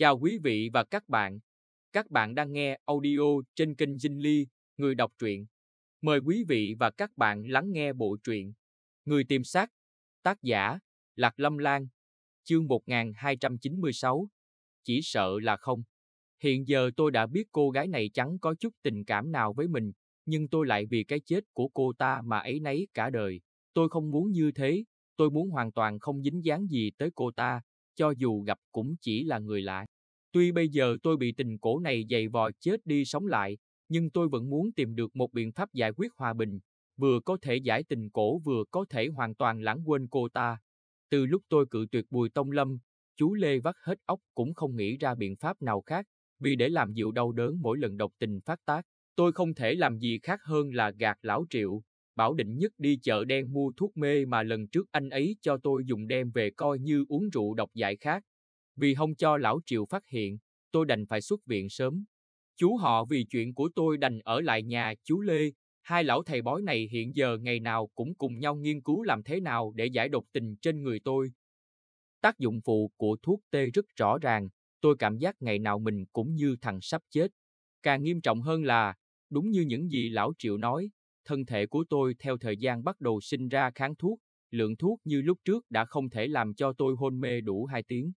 Chào quý vị và các bạn. Các bạn đang nghe audio trên kênh Dinh Ly, người đọc truyện. Mời quý vị và các bạn lắng nghe bộ truyện Người tìm xác, tác giả Lạc Lâm Lan, chương 1296. Chỉ sợ là không. Hiện giờ tôi đã biết cô gái này chẳng có chút tình cảm nào với mình, nhưng tôi lại vì cái chết của cô ta mà ấy nấy cả đời. Tôi không muốn như thế, tôi muốn hoàn toàn không dính dáng gì tới cô ta, cho dù gặp cũng chỉ là người lạ. Tuy bây giờ tôi bị tình cổ này dày vò chết đi sống lại, nhưng tôi vẫn muốn tìm được một biện pháp giải quyết hòa bình, vừa có thể giải tình cổ vừa có thể hoàn toàn lãng quên cô ta. Từ lúc tôi cự tuyệt Bùi Tông Lâm, chú Lê vắt hết óc cũng không nghĩ ra biện pháp nào khác, vì để làm dịu đau đớn mỗi lần độc tình phát tác, tôi không thể làm gì khác hơn là gạt lão triệu, bảo định nhất đi chợ đen mua thuốc mê mà lần trước anh ấy cho tôi dùng đem về coi như uống rượu độc giải khác. Vì không cho lão Triệu phát hiện, tôi đành phải xuất viện sớm. Chú họ vì chuyện của tôi đành ở lại nhà chú Lê, hai lão thầy bói này hiện giờ ngày nào cũng cùng nhau nghiên cứu làm thế nào để giải độc tình trên người tôi. Tác dụng phụ của thuốc tê rất rõ ràng, tôi cảm giác ngày nào mình cũng như thằng sắp chết. Càng nghiêm trọng hơn là, đúng như những gì lão Triệu nói, thân thể của tôi theo thời gian bắt đầu sinh ra kháng thuốc, lượng thuốc như lúc trước đã không thể làm cho tôi hôn mê đủ 2 tiếng.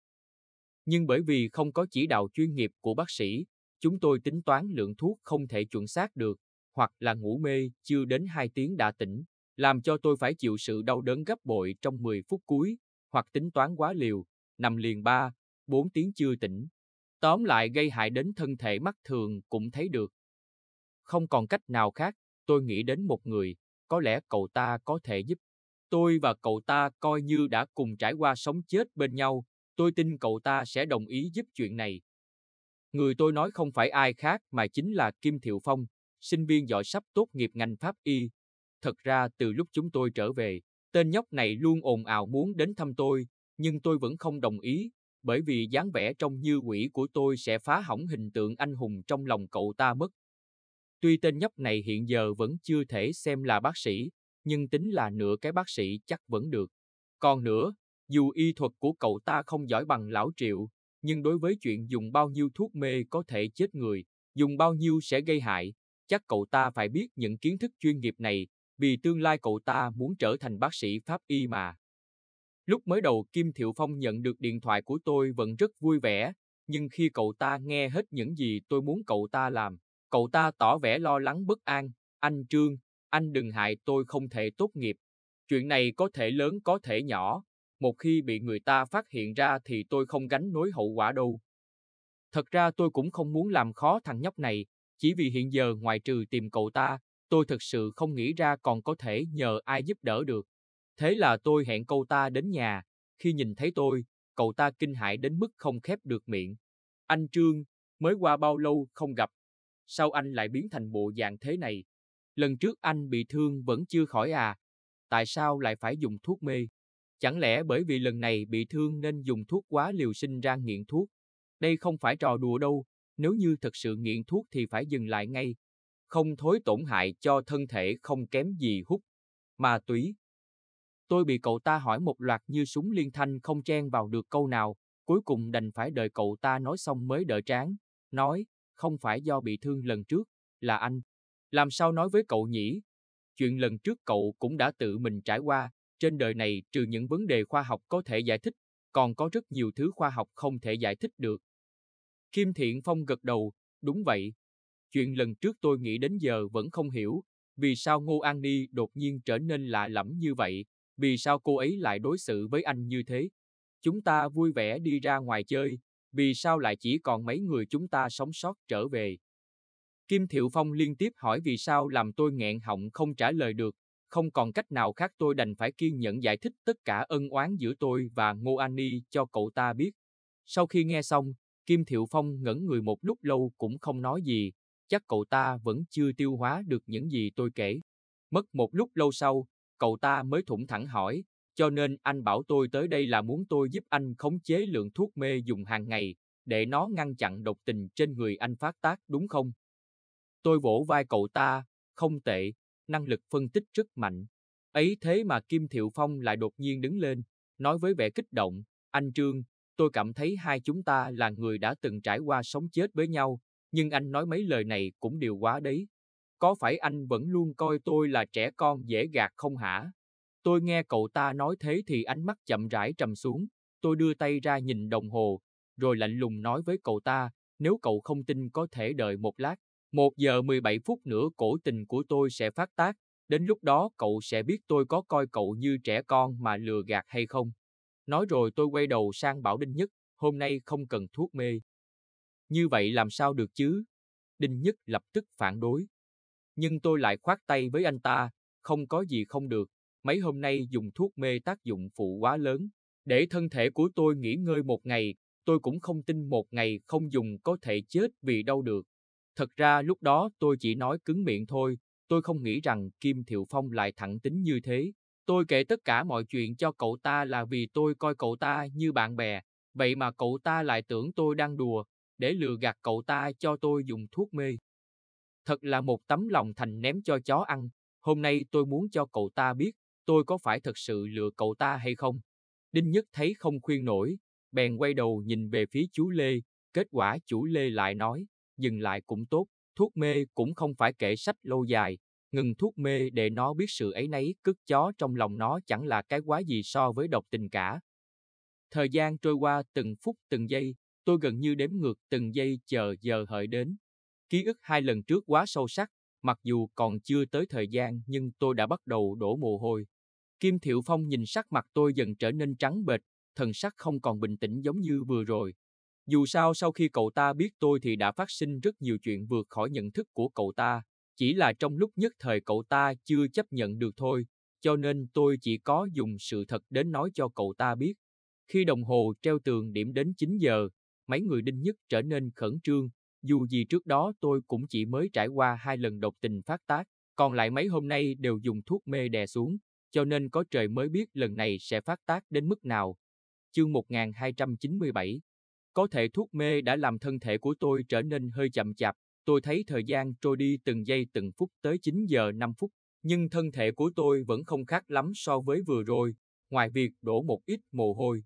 Nhưng bởi vì không có chỉ đạo chuyên nghiệp của bác sĩ, chúng tôi tính toán lượng thuốc không thể chuẩn xác được, hoặc là ngủ mê chưa đến 2 tiếng đã tỉnh, làm cho tôi phải chịu sự đau đớn gấp bội trong 10 phút cuối, hoặc tính toán quá liều, nằm liền 3, 4 tiếng chưa tỉnh. Tóm lại gây hại đến thân thể mắt thường cũng thấy được. Không còn cách nào khác, tôi nghĩ đến một người, có lẽ cậu ta có thể giúp. Tôi và cậu ta coi như đã cùng trải qua sống chết bên nhau, tôi tin cậu ta sẽ đồng ý giúp chuyện này. Người tôi nói không phải ai khác mà chính là Kim Thiệu Phong, sinh viên giỏi sắp tốt nghiệp ngành pháp y. Thật ra từ lúc chúng tôi trở về, tên nhóc này luôn ồn ào muốn đến thăm tôi, nhưng tôi vẫn không đồng ý, bởi vì dáng vẻ trông như quỷ của tôi sẽ phá hỏng hình tượng anh hùng trong lòng cậu ta mất. Tuy tên nhóc này hiện giờ vẫn chưa thể xem là bác sĩ, nhưng tính là nửa cái bác sĩ chắc vẫn được. Còn nữa, dù y thuật của cậu ta không giỏi bằng lão triệu, nhưng đối với chuyện dùng bao nhiêu thuốc mê có thể chết người, dùng bao nhiêu sẽ gây hại, chắc cậu ta phải biết những kiến thức chuyên nghiệp này, vì tương lai cậu ta muốn trở thành bác sĩ pháp y mà. Lúc mới đầu Kim Thiệu Phong nhận được điện thoại của tôi vẫn rất vui vẻ, nhưng khi cậu ta nghe hết những gì tôi muốn cậu ta làm, Cậu ta tỏ vẻ lo lắng bất an, anh Trương, anh đừng hại tôi không thể tốt nghiệp. Chuyện này có thể lớn có thể nhỏ, một khi bị người ta phát hiện ra thì tôi không gánh nối hậu quả đâu. Thật ra tôi cũng không muốn làm khó thằng nhóc này, chỉ vì hiện giờ ngoài trừ tìm cậu ta, tôi thật sự không nghĩ ra còn có thể nhờ ai giúp đỡ được. Thế là tôi hẹn cậu ta đến nhà, khi nhìn thấy tôi, cậu ta kinh hãi đến mức không khép được miệng. Anh Trương, mới qua bao lâu không gặp, sao anh lại biến thành bộ dạng thế này? Lần trước anh bị thương vẫn chưa khỏi à? Tại sao lại phải dùng thuốc mê? Chẳng lẽ bởi vì lần này bị thương nên dùng thuốc quá liều sinh ra nghiện thuốc? Đây không phải trò đùa đâu, nếu như thật sự nghiện thuốc thì phải dừng lại ngay. Không thối tổn hại cho thân thể không kém gì hút. Mà túy. Tôi bị cậu ta hỏi một loạt như súng liên thanh không chen vào được câu nào, cuối cùng đành phải đợi cậu ta nói xong mới đỡ tráng. Nói, không phải do bị thương lần trước, là anh. Làm sao nói với cậu nhỉ? Chuyện lần trước cậu cũng đã tự mình trải qua, trên đời này trừ những vấn đề khoa học có thể giải thích, còn có rất nhiều thứ khoa học không thể giải thích được. Kim Thiện Phong gật đầu, đúng vậy. Chuyện lần trước tôi nghĩ đến giờ vẫn không hiểu, vì sao Ngô An Ni đột nhiên trở nên lạ lẫm như vậy, vì sao cô ấy lại đối xử với anh như thế. Chúng ta vui vẻ đi ra ngoài chơi, vì sao lại chỉ còn mấy người chúng ta sống sót trở về? Kim Thiệu Phong liên tiếp hỏi vì sao làm tôi nghẹn họng không trả lời được, không còn cách nào khác tôi đành phải kiên nhẫn giải thích tất cả ân oán giữa tôi và Ngô An Ni cho cậu ta biết. Sau khi nghe xong, Kim Thiệu Phong ngẩn người một lúc lâu cũng không nói gì, chắc cậu ta vẫn chưa tiêu hóa được những gì tôi kể. Mất một lúc lâu sau, cậu ta mới thủng thẳng hỏi, cho nên anh bảo tôi tới đây là muốn tôi giúp anh khống chế lượng thuốc mê dùng hàng ngày, để nó ngăn chặn độc tình trên người anh phát tác đúng không? Tôi vỗ vai cậu ta, không tệ, năng lực phân tích rất mạnh. Ấy thế mà Kim Thiệu Phong lại đột nhiên đứng lên, nói với vẻ kích động, anh Trương, tôi cảm thấy hai chúng ta là người đã từng trải qua sống chết với nhau, nhưng anh nói mấy lời này cũng điều quá đấy. Có phải anh vẫn luôn coi tôi là trẻ con dễ gạt không hả? Tôi nghe cậu ta nói thế thì ánh mắt chậm rãi trầm xuống, tôi đưa tay ra nhìn đồng hồ, rồi lạnh lùng nói với cậu ta, nếu cậu không tin có thể đợi một lát, một giờ 17 phút nữa cổ tình của tôi sẽ phát tác, đến lúc đó cậu sẽ biết tôi có coi cậu như trẻ con mà lừa gạt hay không. Nói rồi tôi quay đầu sang Bảo Đinh Nhất, hôm nay không cần thuốc mê. Như vậy làm sao được chứ? Đinh Nhất lập tức phản đối. Nhưng tôi lại khoát tay với anh ta, không có gì không được, mấy hôm nay dùng thuốc mê tác dụng phụ quá lớn. Để thân thể của tôi nghỉ ngơi một ngày, tôi cũng không tin một ngày không dùng có thể chết vì đau được. Thật ra lúc đó tôi chỉ nói cứng miệng thôi, tôi không nghĩ rằng Kim Thiệu Phong lại thẳng tính như thế. Tôi kể tất cả mọi chuyện cho cậu ta là vì tôi coi cậu ta như bạn bè, vậy mà cậu ta lại tưởng tôi đang đùa, để lừa gạt cậu ta cho tôi dùng thuốc mê. Thật là một tấm lòng thành ném cho chó ăn, hôm nay tôi muốn cho cậu ta biết tôi có phải thật sự lừa cậu ta hay không? Đinh Nhất thấy không khuyên nổi, bèn quay đầu nhìn về phía chú Lê, kết quả chú Lê lại nói, dừng lại cũng tốt, thuốc mê cũng không phải kể sách lâu dài, ngừng thuốc mê để nó biết sự ấy nấy cứt chó trong lòng nó chẳng là cái quá gì so với độc tình cả. Thời gian trôi qua từng phút từng giây, tôi gần như đếm ngược từng giây chờ giờ hợi đến. Ký ức hai lần trước quá sâu sắc, mặc dù còn chưa tới thời gian nhưng tôi đã bắt đầu đổ mồ hôi. Kim Thiệu Phong nhìn sắc mặt tôi dần trở nên trắng bệch, thần sắc không còn bình tĩnh giống như vừa rồi. Dù sao sau khi cậu ta biết tôi thì đã phát sinh rất nhiều chuyện vượt khỏi nhận thức của cậu ta, chỉ là trong lúc nhất thời cậu ta chưa chấp nhận được thôi, cho nên tôi chỉ có dùng sự thật đến nói cho cậu ta biết. Khi đồng hồ treo tường điểm đến 9 giờ, mấy người đinh nhất trở nên khẩn trương, dù gì trước đó tôi cũng chỉ mới trải qua hai lần độc tình phát tác, còn lại mấy hôm nay đều dùng thuốc mê đè xuống, cho nên có trời mới biết lần này sẽ phát tác đến mức nào. Chương 1297 Có thể thuốc mê đã làm thân thể của tôi trở nên hơi chậm chạp, tôi thấy thời gian trôi đi từng giây từng phút tới 9 giờ 5 phút, nhưng thân thể của tôi vẫn không khác lắm so với vừa rồi, ngoài việc đổ một ít mồ hôi.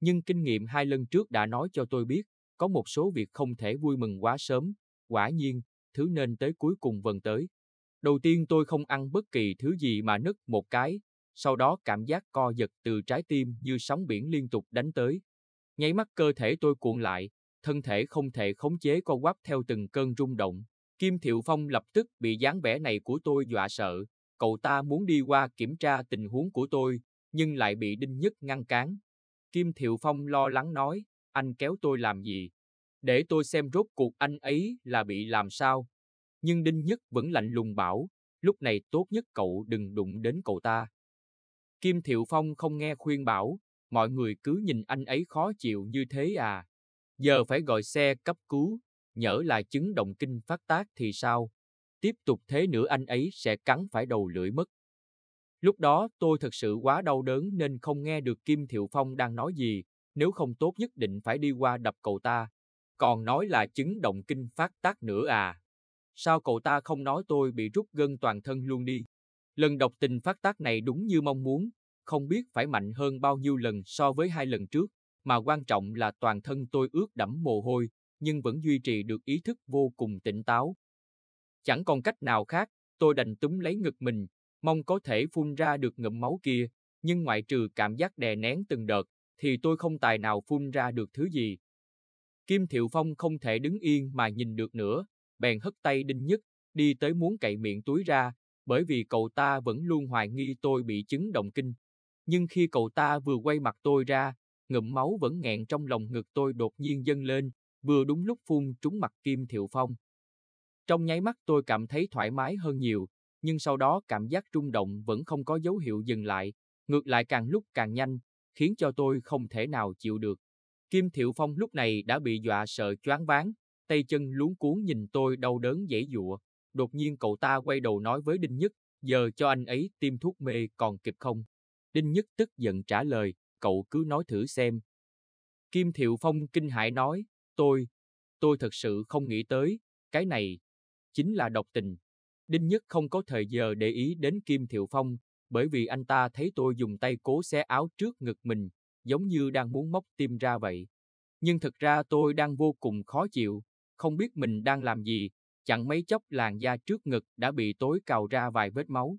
Nhưng kinh nghiệm hai lần trước đã nói cho tôi biết, có một số việc không thể vui mừng quá sớm, quả nhiên, thứ nên tới cuối cùng vần tới. Đầu tiên tôi không ăn bất kỳ thứ gì mà nứt một cái, sau đó cảm giác co giật từ trái tim như sóng biển liên tục đánh tới. Nháy mắt cơ thể tôi cuộn lại, thân thể không thể khống chế co quắp theo từng cơn rung động. Kim Thiệu Phong lập tức bị dáng vẻ này của tôi dọa sợ, cậu ta muốn đi qua kiểm tra tình huống của tôi, nhưng lại bị Đinh Nhất ngăn cản. Kim Thiệu Phong lo lắng nói, anh kéo tôi làm gì? Để tôi xem rốt cuộc anh ấy là bị làm sao. Nhưng Đinh Nhất vẫn lạnh lùng bảo, lúc này tốt nhất cậu đừng đụng đến cậu ta. Kim Thiệu Phong không nghe khuyên bảo, mọi người cứ nhìn anh ấy khó chịu như thế à. Giờ phải gọi xe cấp cứu, nhỡ là chứng động kinh phát tác thì sao? Tiếp tục thế nữa anh ấy sẽ cắn phải đầu lưỡi mất. Lúc đó tôi thật sự quá đau đớn nên không nghe được Kim Thiệu Phong đang nói gì, nếu không tốt nhất định phải đi qua đập cậu ta. Còn nói là chứng động kinh phát tác nữa à. Sao cậu ta không nói tôi bị rút gân toàn thân luôn đi? Lần độc tình phát tác này đúng như mong muốn, không biết phải mạnh hơn bao nhiêu lần so với hai lần trước, mà quan trọng là toàn thân tôi ướt đẫm mồ hôi, nhưng vẫn duy trì được ý thức vô cùng tỉnh táo. Chẳng còn cách nào khác, tôi đành túm lấy ngực mình, mong có thể phun ra được ngậm máu kia, nhưng ngoại trừ cảm giác đè nén từng đợt, thì tôi không tài nào phun ra được thứ gì. Kim Thiệu Phong không thể đứng yên mà nhìn được nữa, bèn hất tay Đinh Nhất, đi tới muốn cậy miệng túi ra, bởi vì cậu ta vẫn luôn hoài nghi tôi bị chứng động kinh, nhưng khi cậu ta vừa quay mặt tôi ra, ngụm máu vẫn nghẹn trong lòng ngực tôi đột nhiên dâng lên, vừa đúng lúc phun trúng mặt Kim Thiệu Phong. Trong nháy mắt tôi cảm thấy thoải mái hơn nhiều, nhưng sau đó cảm giác rung động vẫn không có dấu hiệu dừng lại, ngược lại càng lúc càng nhanh, khiến cho tôi không thể nào chịu được. Kim Thiệu Phong lúc này đã bị dọa sợ choáng váng, tay chân luống cuốn nhìn tôi đau đớn dễ dụa. Đột nhiên cậu ta quay đầu nói với Đinh Nhất, giờ cho anh ấy tiêm thuốc mê còn kịp không? Đinh Nhất tức giận trả lời, cậu cứ nói thử xem. Kim Thiệu Phong kinh hãi nói, tôi, tôi thật sự không nghĩ tới, cái này, chính là độc tình. Đinh Nhất không có thời giờ để ý đến Kim Thiệu Phong, bởi vì anh ta thấy tôi dùng tay cố xé áo trước ngực mình, giống như đang muốn móc tim ra vậy. Nhưng thật ra tôi đang vô cùng khó chịu, không biết mình đang làm gì, chẳng mấy chốc làn da trước ngực đã bị tối cào ra vài vết máu.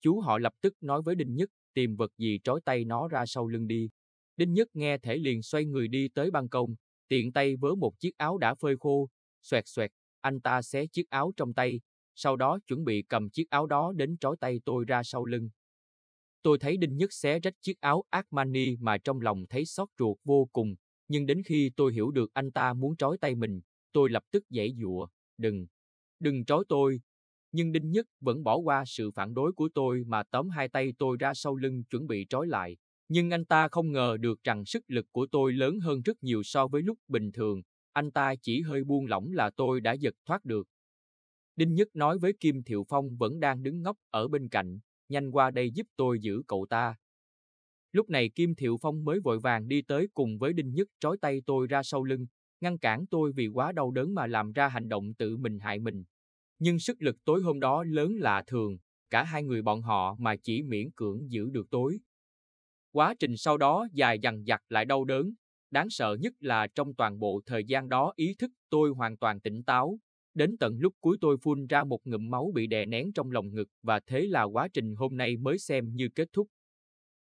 Chú họ lập tức nói với Đinh Nhất, tìm vật gì trói tay nó ra sau lưng đi. Đinh Nhất nghe thể liền xoay người đi tới ban công, tiện tay vớ một chiếc áo đã phơi khô, xoẹt xoẹt, anh ta xé chiếc áo trong tay, sau đó chuẩn bị cầm chiếc áo đó đến trói tay tôi ra sau lưng. Tôi thấy Đinh Nhất xé rách chiếc áo Armani mà trong lòng thấy xót ruột vô cùng, nhưng đến khi tôi hiểu được anh ta muốn trói tay mình, tôi lập tức dãy dụa, đừng, đừng trói tôi, nhưng Đinh Nhất vẫn bỏ qua sự phản đối của tôi mà tóm hai tay tôi ra sau lưng chuẩn bị trói lại. Nhưng anh ta không ngờ được rằng sức lực của tôi lớn hơn rất nhiều so với lúc bình thường, anh ta chỉ hơi buông lỏng là tôi đã giật thoát được. Đinh Nhất nói với Kim Thiệu Phong vẫn đang đứng ngốc ở bên cạnh, nhanh qua đây giúp tôi giữ cậu ta. Lúc này Kim Thiệu Phong mới vội vàng đi tới cùng với Đinh Nhất trói tay tôi ra sau lưng, ngăn cản tôi vì quá đau đớn mà làm ra hành động tự mình hại mình nhưng sức lực tối hôm đó lớn lạ thường, cả hai người bọn họ mà chỉ miễn cưỡng giữ được tối. Quá trình sau đó dài dằng dặc lại đau đớn, đáng sợ nhất là trong toàn bộ thời gian đó ý thức tôi hoàn toàn tỉnh táo, đến tận lúc cuối tôi phun ra một ngụm máu bị đè nén trong lòng ngực và thế là quá trình hôm nay mới xem như kết thúc.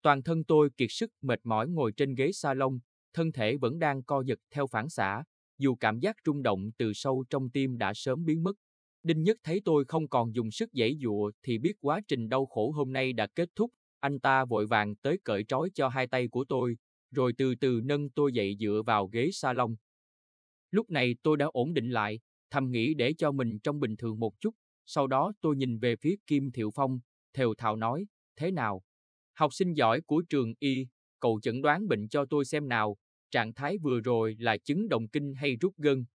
Toàn thân tôi kiệt sức mệt mỏi ngồi trên ghế salon, thân thể vẫn đang co giật theo phản xạ, dù cảm giác rung động từ sâu trong tim đã sớm biến mất. Đinh Nhất thấy tôi không còn dùng sức dãy dụa thì biết quá trình đau khổ hôm nay đã kết thúc, anh ta vội vàng tới cởi trói cho hai tay của tôi, rồi từ từ nâng tôi dậy dựa vào ghế salon. Lúc này tôi đã ổn định lại, thầm nghĩ để cho mình trong bình thường một chút, sau đó tôi nhìn về phía Kim Thiệu Phong, thều thào nói, thế nào? Học sinh giỏi của trường Y, cậu chẩn đoán bệnh cho tôi xem nào, trạng thái vừa rồi là chứng động kinh hay rút gân.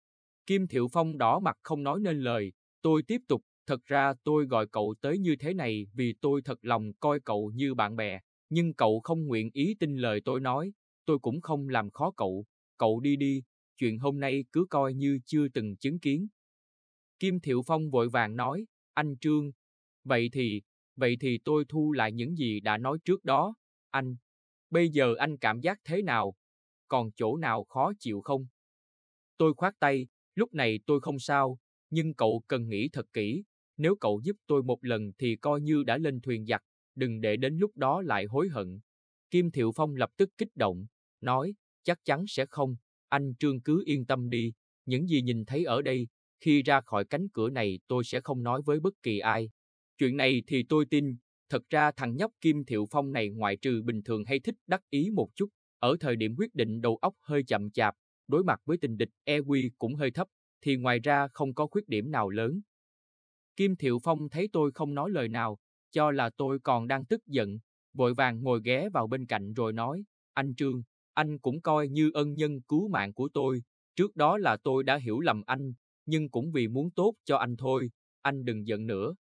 Kim Thiệu Phong đỏ mặt không nói nên lời, Tôi tiếp tục, thật ra tôi gọi cậu tới như thế này vì tôi thật lòng coi cậu như bạn bè, nhưng cậu không nguyện ý tin lời tôi nói, tôi cũng không làm khó cậu, cậu đi đi, chuyện hôm nay cứ coi như chưa từng chứng kiến. Kim Thiệu Phong vội vàng nói, anh Trương, vậy thì, vậy thì tôi thu lại những gì đã nói trước đó, anh, bây giờ anh cảm giác thế nào, còn chỗ nào khó chịu không? Tôi khoát tay, lúc này tôi không sao, nhưng cậu cần nghĩ thật kỹ, nếu cậu giúp tôi một lần thì coi như đã lên thuyền giặc, đừng để đến lúc đó lại hối hận. Kim Thiệu Phong lập tức kích động, nói, chắc chắn sẽ không, anh Trương cứ yên tâm đi, những gì nhìn thấy ở đây, khi ra khỏi cánh cửa này tôi sẽ không nói với bất kỳ ai. Chuyện này thì tôi tin, thật ra thằng nhóc Kim Thiệu Phong này ngoại trừ bình thường hay thích đắc ý một chút, ở thời điểm quyết định đầu óc hơi chậm chạp, đối mặt với tình địch e quy cũng hơi thấp, thì ngoài ra không có khuyết điểm nào lớn. Kim Thiệu Phong thấy tôi không nói lời nào, cho là tôi còn đang tức giận, vội vàng ngồi ghé vào bên cạnh rồi nói, anh Trương, anh cũng coi như ân nhân cứu mạng của tôi, trước đó là tôi đã hiểu lầm anh, nhưng cũng vì muốn tốt cho anh thôi, anh đừng giận nữa.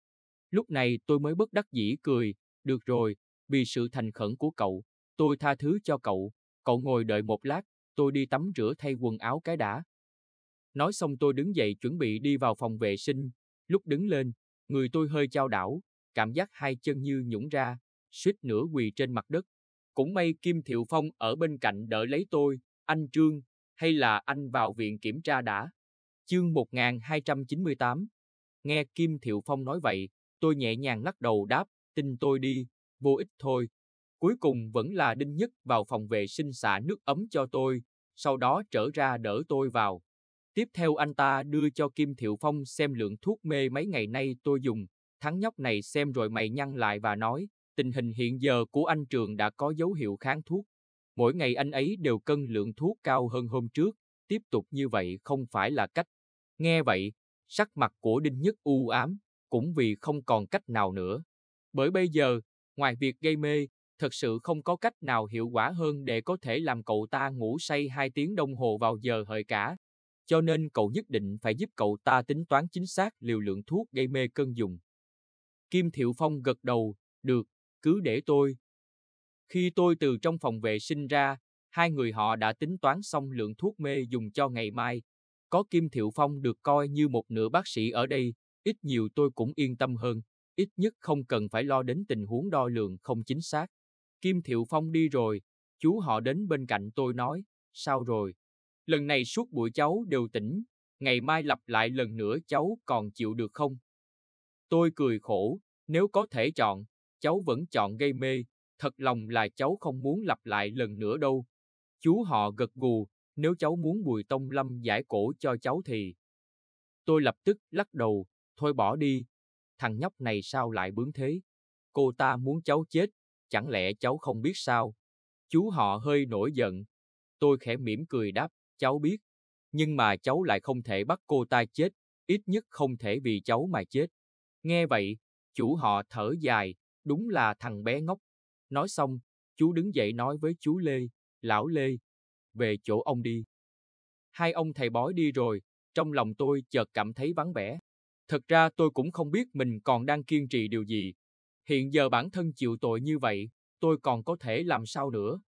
Lúc này tôi mới bất đắc dĩ cười, được rồi, vì sự thành khẩn của cậu, tôi tha thứ cho cậu, cậu ngồi đợi một lát, tôi đi tắm rửa thay quần áo cái đã. Nói xong tôi đứng dậy chuẩn bị đi vào phòng vệ sinh. Lúc đứng lên, người tôi hơi chao đảo, cảm giác hai chân như nhũng ra, suýt nửa quỳ trên mặt đất. Cũng may Kim Thiệu Phong ở bên cạnh đỡ lấy tôi, anh Trương, hay là anh vào viện kiểm tra đã. Chương 1298 Nghe Kim Thiệu Phong nói vậy, tôi nhẹ nhàng lắc đầu đáp, tin tôi đi, vô ích thôi. Cuối cùng vẫn là Đinh Nhất vào phòng vệ sinh xả nước ấm cho tôi, sau đó trở ra đỡ tôi vào. Tiếp theo anh ta đưa cho Kim Thiệu Phong xem lượng thuốc mê mấy ngày nay tôi dùng, thắng nhóc này xem rồi mày nhăn lại và nói, tình hình hiện giờ của anh Trường đã có dấu hiệu kháng thuốc. Mỗi ngày anh ấy đều cân lượng thuốc cao hơn hôm trước, tiếp tục như vậy không phải là cách. Nghe vậy, sắc mặt của Đinh Nhất u ám, cũng vì không còn cách nào nữa. Bởi bây giờ, ngoài việc gây mê, thật sự không có cách nào hiệu quả hơn để có thể làm cậu ta ngủ say 2 tiếng đồng hồ vào giờ hợi cả, cho nên cậu nhất định phải giúp cậu ta tính toán chính xác liều lượng thuốc gây mê cân dùng. Kim Thiệu Phong gật đầu, được, cứ để tôi. Khi tôi từ trong phòng vệ sinh ra, hai người họ đã tính toán xong lượng thuốc mê dùng cho ngày mai. Có Kim Thiệu Phong được coi như một nửa bác sĩ ở đây, ít nhiều tôi cũng yên tâm hơn, ít nhất không cần phải lo đến tình huống đo lường không chính xác. Kim Thiệu Phong đi rồi, chú họ đến bên cạnh tôi nói, sao rồi, lần này suốt buổi cháu đều tỉnh, ngày mai lặp lại lần nữa cháu còn chịu được không? Tôi cười khổ, nếu có thể chọn, cháu vẫn chọn gây mê, thật lòng là cháu không muốn lặp lại lần nữa đâu. Chú họ gật gù, nếu cháu muốn Bùi Tông Lâm giải cổ cho cháu thì... Tôi lập tức lắc đầu, thôi bỏ đi, thằng nhóc này sao lại bướng thế? Cô ta muốn cháu chết, chẳng lẽ cháu không biết sao? Chú họ hơi nổi giận. Tôi khẽ mỉm cười đáp, Cháu biết, nhưng mà cháu lại không thể bắt cô ta chết, ít nhất không thể vì cháu mà chết. Nghe vậy, chủ họ thở dài, đúng là thằng bé ngốc. Nói xong, chú đứng dậy nói với chú Lê, lão Lê, về chỗ ông đi. Hai ông thầy bói đi rồi, trong lòng tôi chợt cảm thấy vắng vẻ. Thật ra tôi cũng không biết mình còn đang kiên trì điều gì. Hiện giờ bản thân chịu tội như vậy, tôi còn có thể làm sao nữa.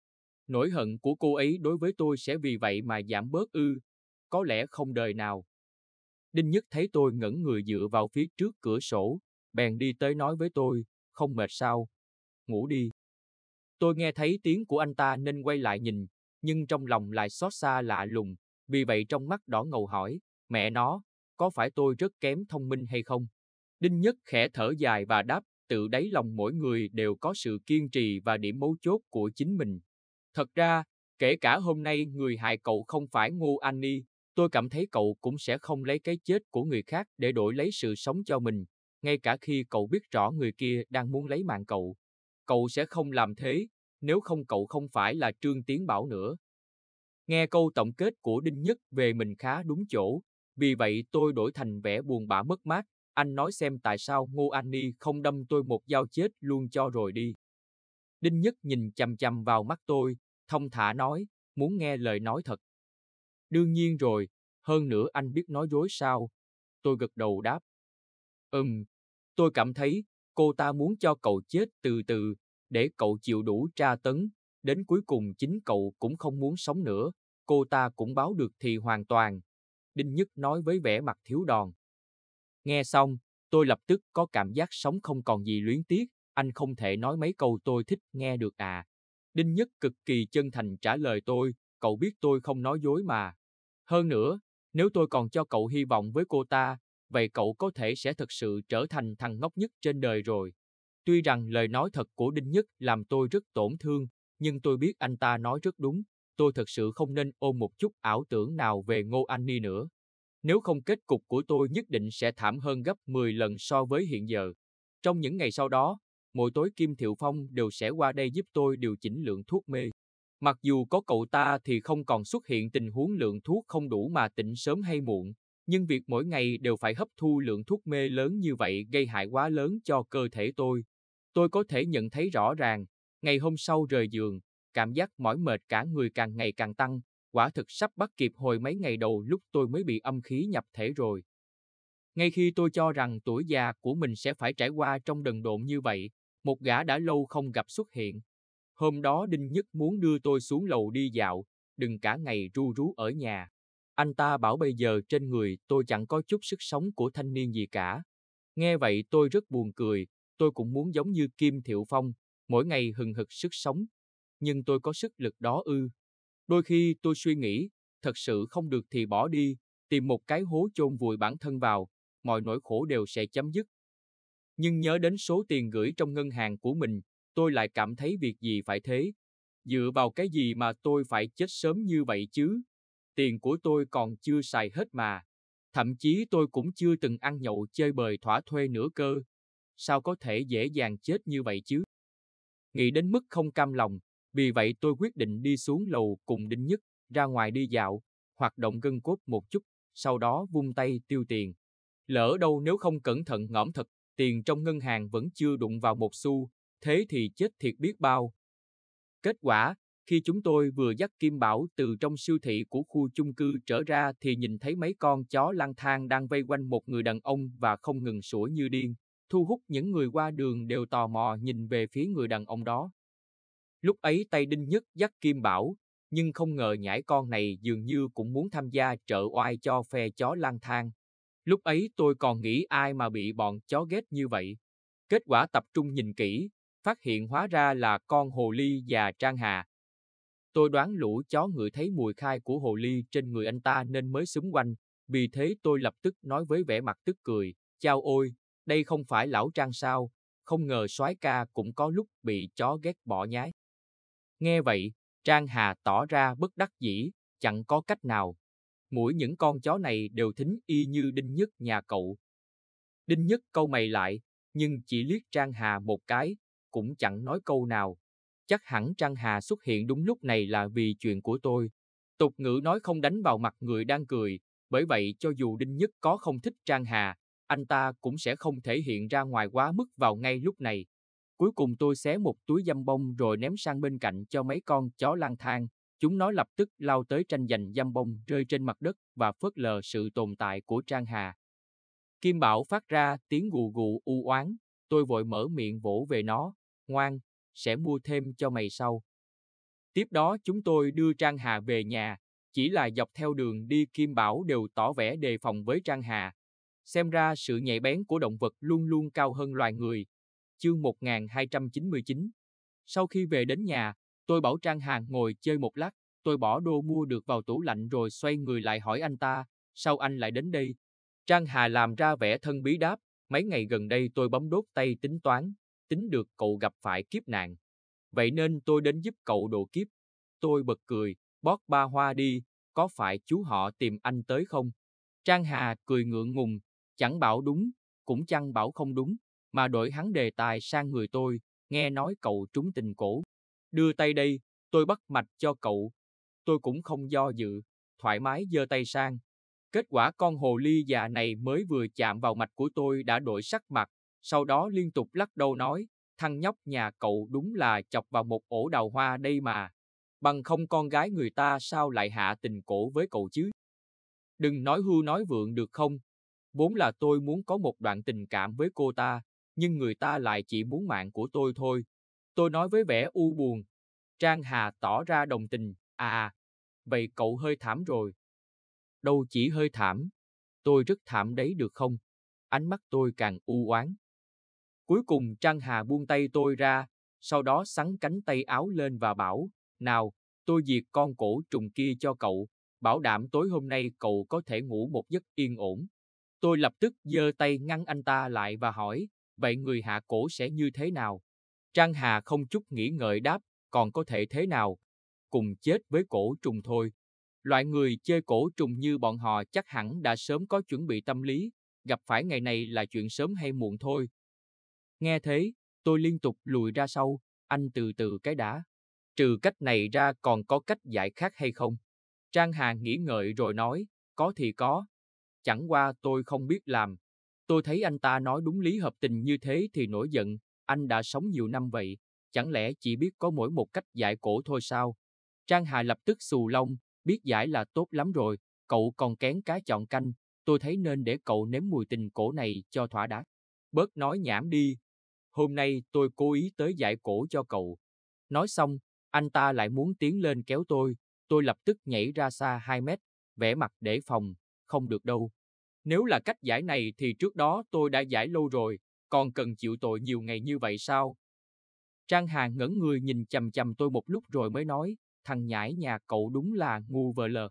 Nỗi hận của cô ấy đối với tôi sẽ vì vậy mà giảm bớt ư, có lẽ không đời nào. Đinh Nhất thấy tôi ngẩn người dựa vào phía trước cửa sổ, bèn đi tới nói với tôi, không mệt sao, ngủ đi. Tôi nghe thấy tiếng của anh ta nên quay lại nhìn, nhưng trong lòng lại xót xa lạ lùng, vì vậy trong mắt đỏ ngầu hỏi, mẹ nó, có phải tôi rất kém thông minh hay không? Đinh Nhất khẽ thở dài và đáp, tự đáy lòng mỗi người đều có sự kiên trì và điểm mấu chốt của chính mình. Thật ra, kể cả hôm nay người hại cậu không phải Ngô Annie, tôi cảm thấy cậu cũng sẽ không lấy cái chết của người khác để đổi lấy sự sống cho mình, ngay cả khi cậu biết rõ người kia đang muốn lấy mạng cậu. Cậu sẽ không làm thế, nếu không cậu không phải là Trương Tiến Bảo nữa. Nghe câu tổng kết của Đinh Nhất về mình khá đúng chỗ, vì vậy tôi đổi thành vẻ buồn bã mất mát, anh nói xem tại sao Ngô Annie không đâm tôi một dao chết luôn cho rồi đi. Đinh Nhất nhìn chằm chằm vào mắt tôi, thông thả nói, muốn nghe lời nói thật. Đương nhiên rồi, hơn nữa anh biết nói dối sao? Tôi gật đầu đáp. Ừm, tôi cảm thấy cô ta muốn cho cậu chết từ từ, để cậu chịu đủ tra tấn, đến cuối cùng chính cậu cũng không muốn sống nữa, cô ta cũng báo được thì hoàn toàn. Đinh Nhất nói với vẻ mặt thiếu đòn. Nghe xong, tôi lập tức có cảm giác sống không còn gì luyến tiếc, anh không thể nói mấy câu tôi thích nghe được à. Đinh Nhất cực kỳ chân thành trả lời tôi, cậu biết tôi không nói dối mà. Hơn nữa, nếu tôi còn cho cậu hy vọng với cô ta, vậy cậu có thể sẽ thật sự trở thành thằng ngốc nhất trên đời rồi. Tuy rằng lời nói thật của Đinh Nhất làm tôi rất tổn thương, nhưng tôi biết anh ta nói rất đúng, tôi thật sự không nên ôm một chút ảo tưởng nào về Ngô Anh Ni nữa. Nếu không kết cục của tôi nhất định sẽ thảm hơn gấp 10 lần so với hiện giờ. Trong những ngày sau đó, mỗi tối Kim Thiệu Phong đều sẽ qua đây giúp tôi điều chỉnh lượng thuốc mê. Mặc dù có cậu ta thì không còn xuất hiện tình huống lượng thuốc không đủ mà tỉnh sớm hay muộn, nhưng việc mỗi ngày đều phải hấp thu lượng thuốc mê lớn như vậy gây hại quá lớn cho cơ thể tôi. Tôi có thể nhận thấy rõ ràng, ngày hôm sau rời giường, cảm giác mỏi mệt cả người càng ngày càng tăng, quả thực sắp bắt kịp hồi mấy ngày đầu lúc tôi mới bị âm khí nhập thể rồi. Ngay khi tôi cho rằng tuổi già của mình sẽ phải trải qua trong đần độn như vậy, một gã đã lâu không gặp xuất hiện. Hôm đó Đinh Nhất muốn đưa tôi xuống lầu đi dạo, đừng cả ngày ru rú ở nhà. Anh ta bảo bây giờ trên người tôi chẳng có chút sức sống của thanh niên gì cả. Nghe vậy tôi rất buồn cười, tôi cũng muốn giống như Kim Thiệu Phong, mỗi ngày hừng hực sức sống. Nhưng tôi có sức lực đó ư. Đôi khi tôi suy nghĩ, thật sự không được thì bỏ đi, tìm một cái hố chôn vùi bản thân vào, mọi nỗi khổ đều sẽ chấm dứt nhưng nhớ đến số tiền gửi trong ngân hàng của mình, tôi lại cảm thấy việc gì phải thế. Dựa vào cái gì mà tôi phải chết sớm như vậy chứ? Tiền của tôi còn chưa xài hết mà. Thậm chí tôi cũng chưa từng ăn nhậu chơi bời thỏa thuê nữa cơ. Sao có thể dễ dàng chết như vậy chứ? Nghĩ đến mức không cam lòng, vì vậy tôi quyết định đi xuống lầu cùng Đinh Nhất, ra ngoài đi dạo, hoạt động gân cốt một chút, sau đó vung tay tiêu tiền. Lỡ đâu nếu không cẩn thận ngõm thật tiền trong ngân hàng vẫn chưa đụng vào một xu, thế thì chết thiệt biết bao. Kết quả, khi chúng tôi vừa dắt Kim Bảo từ trong siêu thị của khu chung cư trở ra thì nhìn thấy mấy con chó lang thang đang vây quanh một người đàn ông và không ngừng sủa như điên, thu hút những người qua đường đều tò mò nhìn về phía người đàn ông đó. Lúc ấy tay Đinh Nhất dắt Kim Bảo, nhưng không ngờ nhãi con này dường như cũng muốn tham gia trợ oai cho phe chó lang thang, Lúc ấy tôi còn nghĩ ai mà bị bọn chó ghét như vậy. Kết quả tập trung nhìn kỹ, phát hiện hóa ra là con hồ ly và Trang Hà. Tôi đoán lũ chó ngửi thấy mùi khai của hồ ly trên người anh ta nên mới xúm quanh, vì thế tôi lập tức nói với vẻ mặt tức cười, chao ôi, đây không phải lão Trang sao, không ngờ soái ca cũng có lúc bị chó ghét bỏ nhái. Nghe vậy, Trang Hà tỏ ra bất đắc dĩ, chẳng có cách nào, Mỗi những con chó này đều thính y như Đinh Nhất nhà cậu. Đinh Nhất câu mày lại, nhưng chỉ liếc Trang Hà một cái, cũng chẳng nói câu nào. Chắc hẳn Trang Hà xuất hiện đúng lúc này là vì chuyện của tôi. Tục ngữ nói không đánh vào mặt người đang cười, bởi vậy cho dù Đinh Nhất có không thích Trang Hà, anh ta cũng sẽ không thể hiện ra ngoài quá mức vào ngay lúc này. Cuối cùng tôi xé một túi dăm bông rồi ném sang bên cạnh cho mấy con chó lang thang, Chúng nó lập tức lao tới tranh giành giam bông rơi trên mặt đất và phớt lờ sự tồn tại của Trang Hà. Kim Bảo phát ra tiếng gù gù u oán, tôi vội mở miệng vỗ về nó, ngoan, sẽ mua thêm cho mày sau. Tiếp đó chúng tôi đưa Trang Hà về nhà, chỉ là dọc theo đường đi Kim Bảo đều tỏ vẻ đề phòng với Trang Hà. Xem ra sự nhạy bén của động vật luôn luôn cao hơn loài người. Chương 1299 Sau khi về đến nhà, Tôi bảo Trang Hàng ngồi chơi một lát, tôi bỏ đô mua được vào tủ lạnh rồi xoay người lại hỏi anh ta, sao anh lại đến đây? Trang Hà làm ra vẻ thân bí đáp, mấy ngày gần đây tôi bấm đốt tay tính toán, tính được cậu gặp phải kiếp nạn. Vậy nên tôi đến giúp cậu độ kiếp. Tôi bật cười, bót ba hoa đi, có phải chú họ tìm anh tới không? Trang Hà cười ngượng ngùng, chẳng bảo đúng, cũng chăng bảo không đúng, mà đổi hắn đề tài sang người tôi, nghe nói cậu trúng tình cổ. Đưa tay đây, tôi bắt mạch cho cậu. Tôi cũng không do dự, thoải mái giơ tay sang. Kết quả con hồ ly già này mới vừa chạm vào mạch của tôi đã đổi sắc mặt, sau đó liên tục lắc đầu nói, thằng nhóc nhà cậu đúng là chọc vào một ổ đào hoa đây mà. Bằng không con gái người ta sao lại hạ tình cổ với cậu chứ? Đừng nói hưu nói vượng được không? Vốn là tôi muốn có một đoạn tình cảm với cô ta, nhưng người ta lại chỉ muốn mạng của tôi thôi, Tôi nói với vẻ u buồn. Trang Hà tỏ ra đồng tình, à, à, vậy cậu hơi thảm rồi. Đâu chỉ hơi thảm, tôi rất thảm đấy được không? Ánh mắt tôi càng u oán. Cuối cùng Trang Hà buông tay tôi ra, sau đó sắn cánh tay áo lên và bảo, nào, tôi diệt con cổ trùng kia cho cậu, bảo đảm tối hôm nay cậu có thể ngủ một giấc yên ổn. Tôi lập tức giơ tay ngăn anh ta lại và hỏi, vậy người hạ cổ sẽ như thế nào? Trang Hà không chút nghĩ ngợi đáp, còn có thể thế nào? Cùng chết với cổ trùng thôi. Loại người chơi cổ trùng như bọn họ chắc hẳn đã sớm có chuẩn bị tâm lý, gặp phải ngày này là chuyện sớm hay muộn thôi. Nghe thế, tôi liên tục lùi ra sau, anh từ từ cái đã. Trừ cách này ra còn có cách giải khác hay không? Trang Hà nghĩ ngợi rồi nói, có thì có. Chẳng qua tôi không biết làm. Tôi thấy anh ta nói đúng lý hợp tình như thế thì nổi giận, anh đã sống nhiều năm vậy, chẳng lẽ chỉ biết có mỗi một cách giải cổ thôi sao? Trang Hà lập tức xù lông, biết giải là tốt lắm rồi, cậu còn kén cá chọn canh, tôi thấy nên để cậu nếm mùi tình cổ này cho thỏa đáng. Bớt nói nhảm đi, hôm nay tôi cố ý tới giải cổ cho cậu. Nói xong, anh ta lại muốn tiến lên kéo tôi, tôi lập tức nhảy ra xa 2 mét, vẻ mặt để phòng, không được đâu. Nếu là cách giải này thì trước đó tôi đã giải lâu rồi, còn cần chịu tội nhiều ngày như vậy sao? Trang Hà ngẩn người nhìn chầm chầm tôi một lúc rồi mới nói, thằng nhãi nhà cậu đúng là ngu vờ lờ.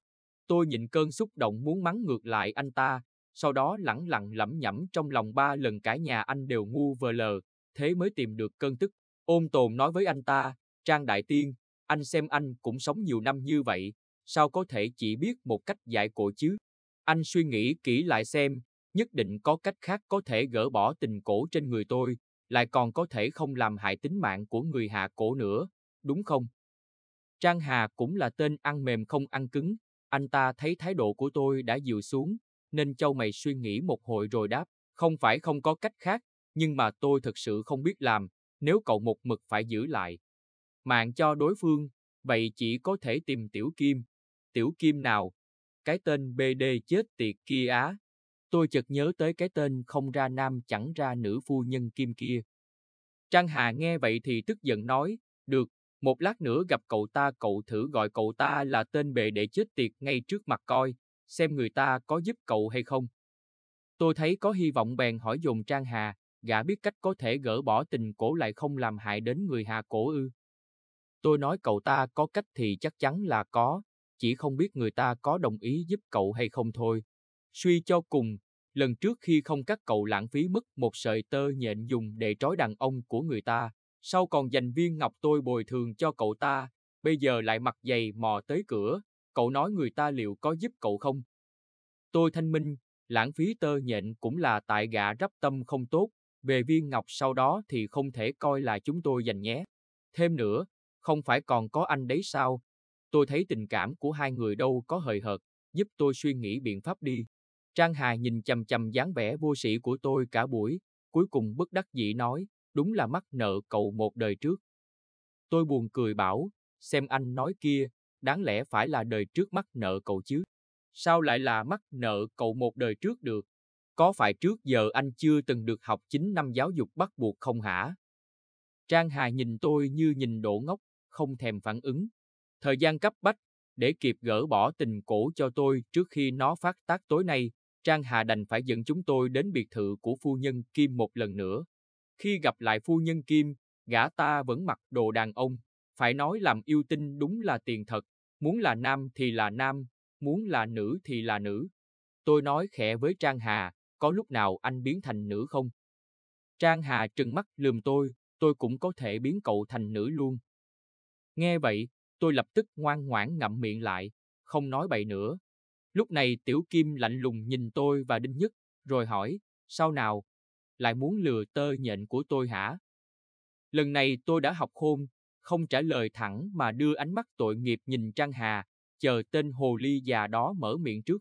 Tôi nhịn cơn xúc động muốn mắng ngược lại anh ta, sau đó lẳng lặng lẩm nhẩm trong lòng ba lần cả nhà anh đều ngu vờ lờ, thế mới tìm được cơn tức. ôm tồn nói với anh ta, Trang Đại Tiên, anh xem anh cũng sống nhiều năm như vậy, sao có thể chỉ biết một cách giải cổ chứ? Anh suy nghĩ kỹ lại xem, nhất định có cách khác có thể gỡ bỏ tình cổ trên người tôi, lại còn có thể không làm hại tính mạng của người hạ cổ nữa, đúng không? Trang Hà cũng là tên ăn mềm không ăn cứng, anh ta thấy thái độ của tôi đã dịu xuống, nên châu mày suy nghĩ một hồi rồi đáp, không phải không có cách khác, nhưng mà tôi thực sự không biết làm, nếu cậu một mực phải giữ lại. Mạng cho đối phương, vậy chỉ có thể tìm Tiểu Kim. Tiểu Kim nào? Cái tên BD chết tiệt kia á. Tôi chợt nhớ tới cái tên không ra nam chẳng ra nữ phu nhân kim kia. Trang Hà nghe vậy thì tức giận nói, được, một lát nữa gặp cậu ta cậu thử gọi cậu ta là tên bệ để chết tiệt ngay trước mặt coi, xem người ta có giúp cậu hay không. Tôi thấy có hy vọng bèn hỏi dồn Trang Hà, gã biết cách có thể gỡ bỏ tình cổ lại không làm hại đến người Hà cổ ư. Tôi nói cậu ta có cách thì chắc chắn là có, chỉ không biết người ta có đồng ý giúp cậu hay không thôi. Suy cho cùng, lần trước khi không cắt cậu lãng phí mất một sợi tơ nhện dùng để trói đàn ông của người ta, sau còn dành viên ngọc tôi bồi thường cho cậu ta, bây giờ lại mặt dày mò tới cửa, cậu nói người ta liệu có giúp cậu không? Tôi thanh minh, lãng phí tơ nhện cũng là tại gã rắp tâm không tốt, về viên ngọc sau đó thì không thể coi là chúng tôi dành nhé. Thêm nữa, không phải còn có anh đấy sao? Tôi thấy tình cảm của hai người đâu có hời hợt, giúp tôi suy nghĩ biện pháp đi. Trang Hà nhìn chầm chầm dáng vẻ vô sĩ của tôi cả buổi, cuối cùng bất đắc dĩ nói, đúng là mắc nợ cậu một đời trước. Tôi buồn cười bảo, xem anh nói kia, đáng lẽ phải là đời trước mắc nợ cậu chứ. Sao lại là mắc nợ cậu một đời trước được? Có phải trước giờ anh chưa từng được học 9 năm giáo dục bắt buộc không hả? Trang Hà nhìn tôi như nhìn đổ ngốc, không thèm phản ứng. Thời gian cấp bách, để kịp gỡ bỏ tình cổ cho tôi trước khi nó phát tác tối nay, Trang Hà đành phải dẫn chúng tôi đến biệt thự của phu nhân Kim một lần nữa. Khi gặp lại phu nhân Kim, gã ta vẫn mặc đồ đàn ông, phải nói làm yêu tinh đúng là tiền thật, muốn là nam thì là nam, muốn là nữ thì là nữ. Tôi nói khẽ với Trang Hà, có lúc nào anh biến thành nữ không? Trang Hà trừng mắt lườm tôi, tôi cũng có thể biến cậu thành nữ luôn. Nghe vậy, tôi lập tức ngoan ngoãn ngậm miệng lại, không nói bậy nữa, Lúc này Tiểu Kim lạnh lùng nhìn tôi và Đinh Nhất, rồi hỏi, sao nào? Lại muốn lừa tơ nhện của tôi hả? Lần này tôi đã học khôn, không trả lời thẳng mà đưa ánh mắt tội nghiệp nhìn Trang Hà, chờ tên hồ ly già đó mở miệng trước.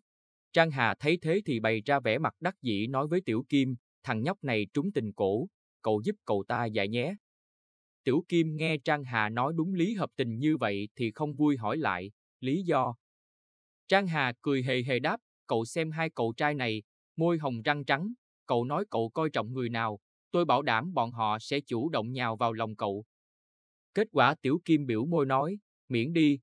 Trang Hà thấy thế thì bày ra vẻ mặt đắc dĩ nói với Tiểu Kim, thằng nhóc này trúng tình cổ, cậu giúp cậu ta dạy nhé. Tiểu Kim nghe Trang Hà nói đúng lý hợp tình như vậy thì không vui hỏi lại, lý do, Trang Hà cười hề hề đáp, cậu xem hai cậu trai này, môi hồng răng trắng, cậu nói cậu coi trọng người nào, tôi bảo đảm bọn họ sẽ chủ động nhào vào lòng cậu. Kết quả Tiểu Kim biểu môi nói, miễn đi,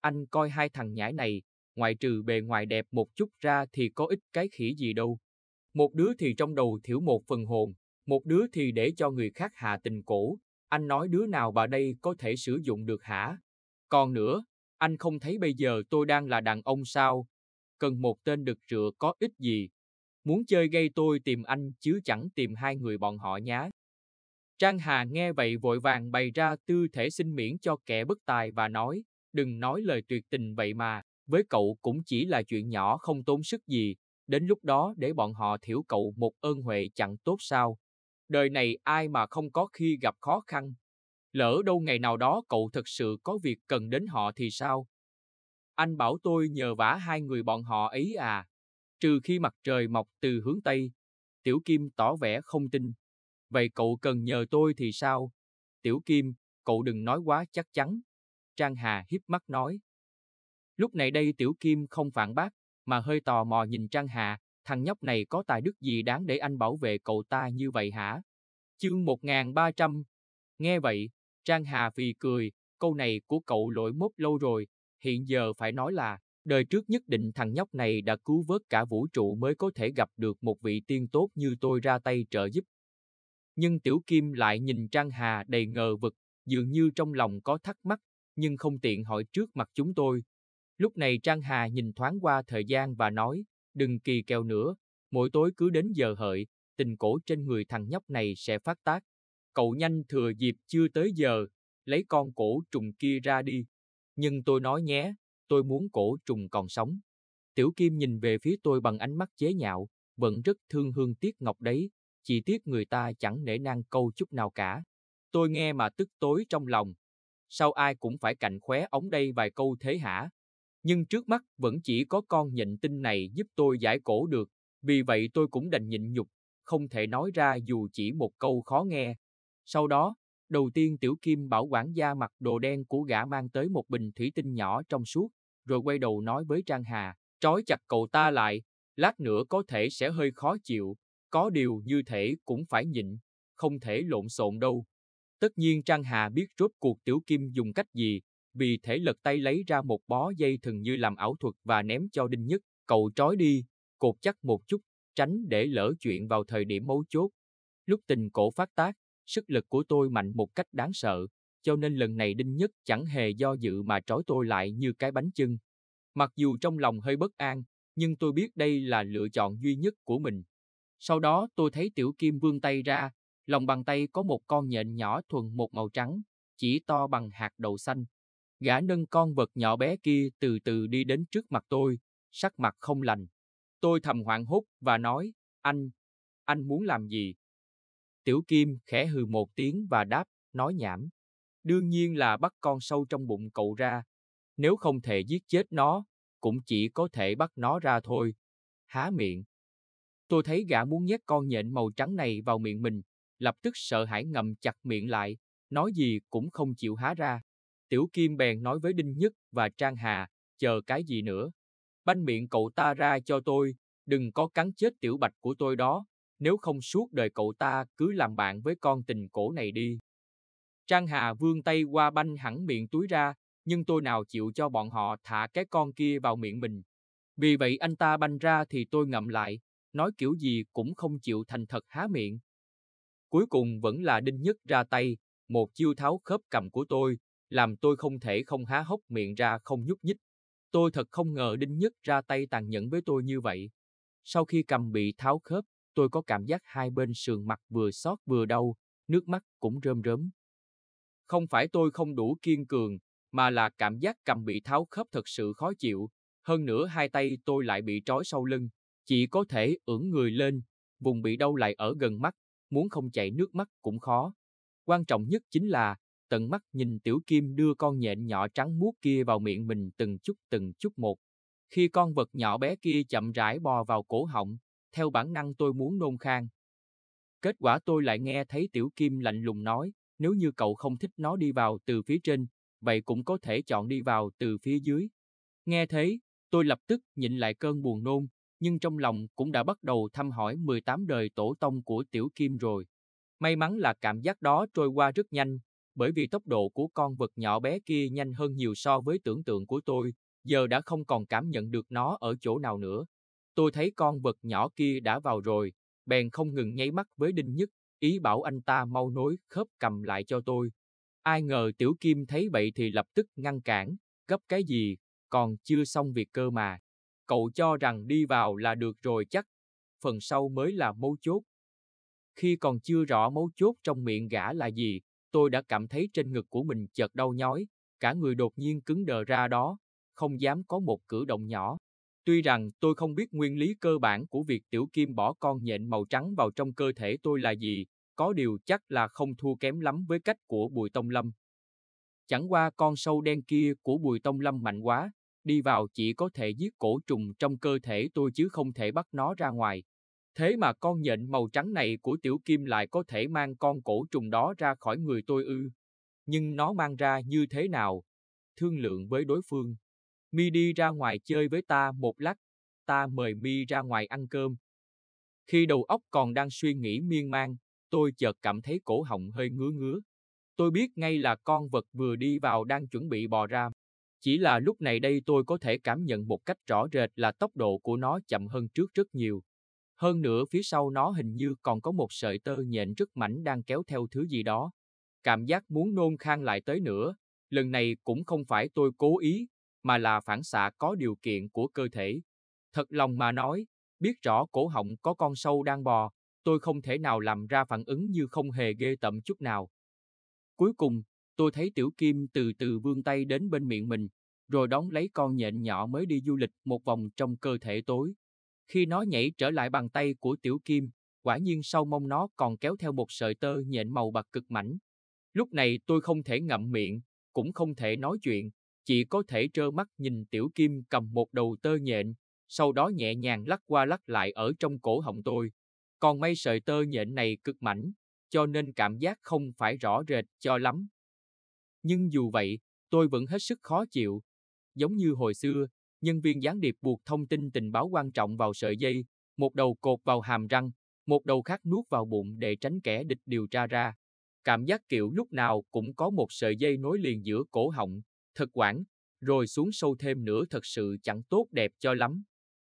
anh coi hai thằng nhãi này, ngoại trừ bề ngoài đẹp một chút ra thì có ít cái khỉ gì đâu. Một đứa thì trong đầu thiểu một phần hồn, một đứa thì để cho người khác hạ tình cổ, anh nói đứa nào bà đây có thể sử dụng được hả? Còn nữa, anh không thấy bây giờ tôi đang là đàn ông sao? Cần một tên đực rửa có ích gì? Muốn chơi gây tôi tìm anh chứ chẳng tìm hai người bọn họ nhá. Trang Hà nghe vậy vội vàng bày ra tư thể xin miễn cho kẻ bất tài và nói, đừng nói lời tuyệt tình vậy mà, với cậu cũng chỉ là chuyện nhỏ không tốn sức gì, đến lúc đó để bọn họ thiểu cậu một ơn huệ chẳng tốt sao. Đời này ai mà không có khi gặp khó khăn, lỡ đâu ngày nào đó cậu thật sự có việc cần đến họ thì sao? Anh bảo tôi nhờ vả hai người bọn họ ấy à, trừ khi mặt trời mọc từ hướng Tây. Tiểu Kim tỏ vẻ không tin. Vậy cậu cần nhờ tôi thì sao? Tiểu Kim, cậu đừng nói quá chắc chắn. Trang Hà híp mắt nói. Lúc này đây Tiểu Kim không phản bác, mà hơi tò mò nhìn Trang Hà, thằng nhóc này có tài đức gì đáng để anh bảo vệ cậu ta như vậy hả? Chương một nghìn ba trăm. Nghe vậy, Trang Hà vì cười, câu này của cậu lỗi mốt lâu rồi, hiện giờ phải nói là, đời trước nhất định thằng nhóc này đã cứu vớt cả vũ trụ mới có thể gặp được một vị tiên tốt như tôi ra tay trợ giúp. Nhưng Tiểu Kim lại nhìn Trang Hà đầy ngờ vực, dường như trong lòng có thắc mắc, nhưng không tiện hỏi trước mặt chúng tôi. Lúc này Trang Hà nhìn thoáng qua thời gian và nói, đừng kỳ kèo nữa, mỗi tối cứ đến giờ hợi, tình cổ trên người thằng nhóc này sẽ phát tác. Cậu nhanh thừa dịp chưa tới giờ, lấy con cổ trùng kia ra đi. Nhưng tôi nói nhé, tôi muốn cổ trùng còn sống. Tiểu Kim nhìn về phía tôi bằng ánh mắt chế nhạo, vẫn rất thương hương tiếc ngọc đấy, chỉ tiếc người ta chẳng nể nang câu chút nào cả. Tôi nghe mà tức tối trong lòng. Sao ai cũng phải cạnh khóe ống đây vài câu thế hả? Nhưng trước mắt vẫn chỉ có con nhịn tinh này giúp tôi giải cổ được, vì vậy tôi cũng đành nhịn nhục, không thể nói ra dù chỉ một câu khó nghe. Sau đó, đầu tiên Tiểu Kim bảo quản gia mặc đồ đen của gã mang tới một bình thủy tinh nhỏ trong suốt, rồi quay đầu nói với Trang Hà, trói chặt cậu ta lại, lát nữa có thể sẽ hơi khó chịu, có điều như thể cũng phải nhịn, không thể lộn xộn đâu. Tất nhiên Trang Hà biết rốt cuộc Tiểu Kim dùng cách gì, vì thể lật tay lấy ra một bó dây thừng như làm ảo thuật và ném cho Đinh Nhất, cậu trói đi, cột chắc một chút, tránh để lỡ chuyện vào thời điểm mấu chốt. Lúc tình cổ phát tác, Sức lực của tôi mạnh một cách đáng sợ, cho nên lần này Đinh Nhất chẳng hề do dự mà trói tôi lại như cái bánh chưng. Mặc dù trong lòng hơi bất an, nhưng tôi biết đây là lựa chọn duy nhất của mình. Sau đó tôi thấy Tiểu Kim vươn tay ra, lòng bàn tay có một con nhện nhỏ thuần một màu trắng, chỉ to bằng hạt đậu xanh. Gã nâng con vật nhỏ bé kia từ từ đi đến trước mặt tôi, sắc mặt không lành. Tôi thầm hoảng hốt và nói, anh, anh muốn làm gì? Tiểu Kim khẽ hừ một tiếng và đáp, nói nhảm. Đương nhiên là bắt con sâu trong bụng cậu ra. Nếu không thể giết chết nó, cũng chỉ có thể bắt nó ra thôi. Há miệng. Tôi thấy gã muốn nhét con nhện màu trắng này vào miệng mình, lập tức sợ hãi ngậm chặt miệng lại, nói gì cũng không chịu há ra. Tiểu Kim bèn nói với Đinh Nhất và Trang Hà, chờ cái gì nữa. Banh miệng cậu ta ra cho tôi, đừng có cắn chết tiểu bạch của tôi đó nếu không suốt đời cậu ta cứ làm bạn với con tình cổ này đi. Trang Hà vươn tay qua banh hẳn miệng túi ra, nhưng tôi nào chịu cho bọn họ thả cái con kia vào miệng mình. Vì vậy anh ta banh ra thì tôi ngậm lại, nói kiểu gì cũng không chịu thành thật há miệng. Cuối cùng vẫn là Đinh Nhất ra tay, một chiêu tháo khớp cầm của tôi, làm tôi không thể không há hốc miệng ra không nhúc nhích. Tôi thật không ngờ Đinh Nhất ra tay tàn nhẫn với tôi như vậy. Sau khi cầm bị tháo khớp, Tôi có cảm giác hai bên sườn mặt vừa xót vừa đau, nước mắt cũng rơm rớm. Không phải tôi không đủ kiên cường, mà là cảm giác cầm bị tháo khớp thật sự khó chịu. Hơn nữa hai tay tôi lại bị trói sau lưng, chỉ có thể ưỡn người lên, vùng bị đau lại ở gần mắt, muốn không chảy nước mắt cũng khó. Quan trọng nhất chính là, tận mắt nhìn Tiểu Kim đưa con nhện nhỏ trắng muốt kia vào miệng mình từng chút từng chút một. Khi con vật nhỏ bé kia chậm rãi bò vào cổ họng, theo bản năng tôi muốn nôn khang. Kết quả tôi lại nghe thấy Tiểu Kim lạnh lùng nói, nếu như cậu không thích nó đi vào từ phía trên, vậy cũng có thể chọn đi vào từ phía dưới. Nghe thế, tôi lập tức nhịn lại cơn buồn nôn, nhưng trong lòng cũng đã bắt đầu thăm hỏi 18 đời tổ tông của Tiểu Kim rồi. May mắn là cảm giác đó trôi qua rất nhanh, bởi vì tốc độ của con vật nhỏ bé kia nhanh hơn nhiều so với tưởng tượng của tôi, giờ đã không còn cảm nhận được nó ở chỗ nào nữa. Tôi thấy con vật nhỏ kia đã vào rồi, bèn không ngừng nháy mắt với Đinh Nhất, ý bảo anh ta mau nối khớp cầm lại cho tôi. Ai ngờ Tiểu Kim thấy vậy thì lập tức ngăn cản, gấp cái gì, còn chưa xong việc cơ mà. Cậu cho rằng đi vào là được rồi chắc, phần sau mới là mấu chốt. Khi còn chưa rõ mấu chốt trong miệng gã là gì, tôi đã cảm thấy trên ngực của mình chợt đau nhói, cả người đột nhiên cứng đờ ra đó, không dám có một cử động nhỏ. Tuy rằng tôi không biết nguyên lý cơ bản của việc tiểu kim bỏ con nhện màu trắng vào trong cơ thể tôi là gì, có điều chắc là không thua kém lắm với cách của Bùi Tông Lâm. Chẳng qua con sâu đen kia của Bùi Tông Lâm mạnh quá, đi vào chỉ có thể giết cổ trùng trong cơ thể tôi chứ không thể bắt nó ra ngoài. Thế mà con nhện màu trắng này của tiểu kim lại có thể mang con cổ trùng đó ra khỏi người tôi ư. Nhưng nó mang ra như thế nào? Thương lượng với đối phương, Mi đi ra ngoài chơi với ta một lát, ta mời Mi ra ngoài ăn cơm. Khi đầu óc còn đang suy nghĩ miên man, tôi chợt cảm thấy cổ họng hơi ngứa ngứa. Tôi biết ngay là con vật vừa đi vào đang chuẩn bị bò ra. Chỉ là lúc này đây tôi có thể cảm nhận một cách rõ rệt là tốc độ của nó chậm hơn trước rất nhiều. Hơn nữa phía sau nó hình như còn có một sợi tơ nhện rất mảnh đang kéo theo thứ gì đó. Cảm giác muốn nôn khang lại tới nữa, lần này cũng không phải tôi cố ý mà là phản xạ có điều kiện của cơ thể. Thật lòng mà nói, biết rõ cổ họng có con sâu đang bò, tôi không thể nào làm ra phản ứng như không hề ghê tởm chút nào. Cuối cùng, tôi thấy Tiểu Kim từ từ vươn tay đến bên miệng mình, rồi đón lấy con nhện nhỏ mới đi du lịch một vòng trong cơ thể tối. Khi nó nhảy trở lại bàn tay của Tiểu Kim, quả nhiên sau mông nó còn kéo theo một sợi tơ nhện màu bạc cực mảnh. Lúc này tôi không thể ngậm miệng, cũng không thể nói chuyện, chỉ có thể trơ mắt nhìn tiểu kim cầm một đầu tơ nhện, sau đó nhẹ nhàng lắc qua lắc lại ở trong cổ họng tôi. Còn mấy sợi tơ nhện này cực mảnh, cho nên cảm giác không phải rõ rệt cho lắm. Nhưng dù vậy, tôi vẫn hết sức khó chịu. Giống như hồi xưa, nhân viên gián điệp buộc thông tin tình báo quan trọng vào sợi dây, một đầu cột vào hàm răng, một đầu khác nuốt vào bụng để tránh kẻ địch điều tra ra. Cảm giác kiểu lúc nào cũng có một sợi dây nối liền giữa cổ họng, thật quản, rồi xuống sâu thêm nữa thật sự chẳng tốt đẹp cho lắm.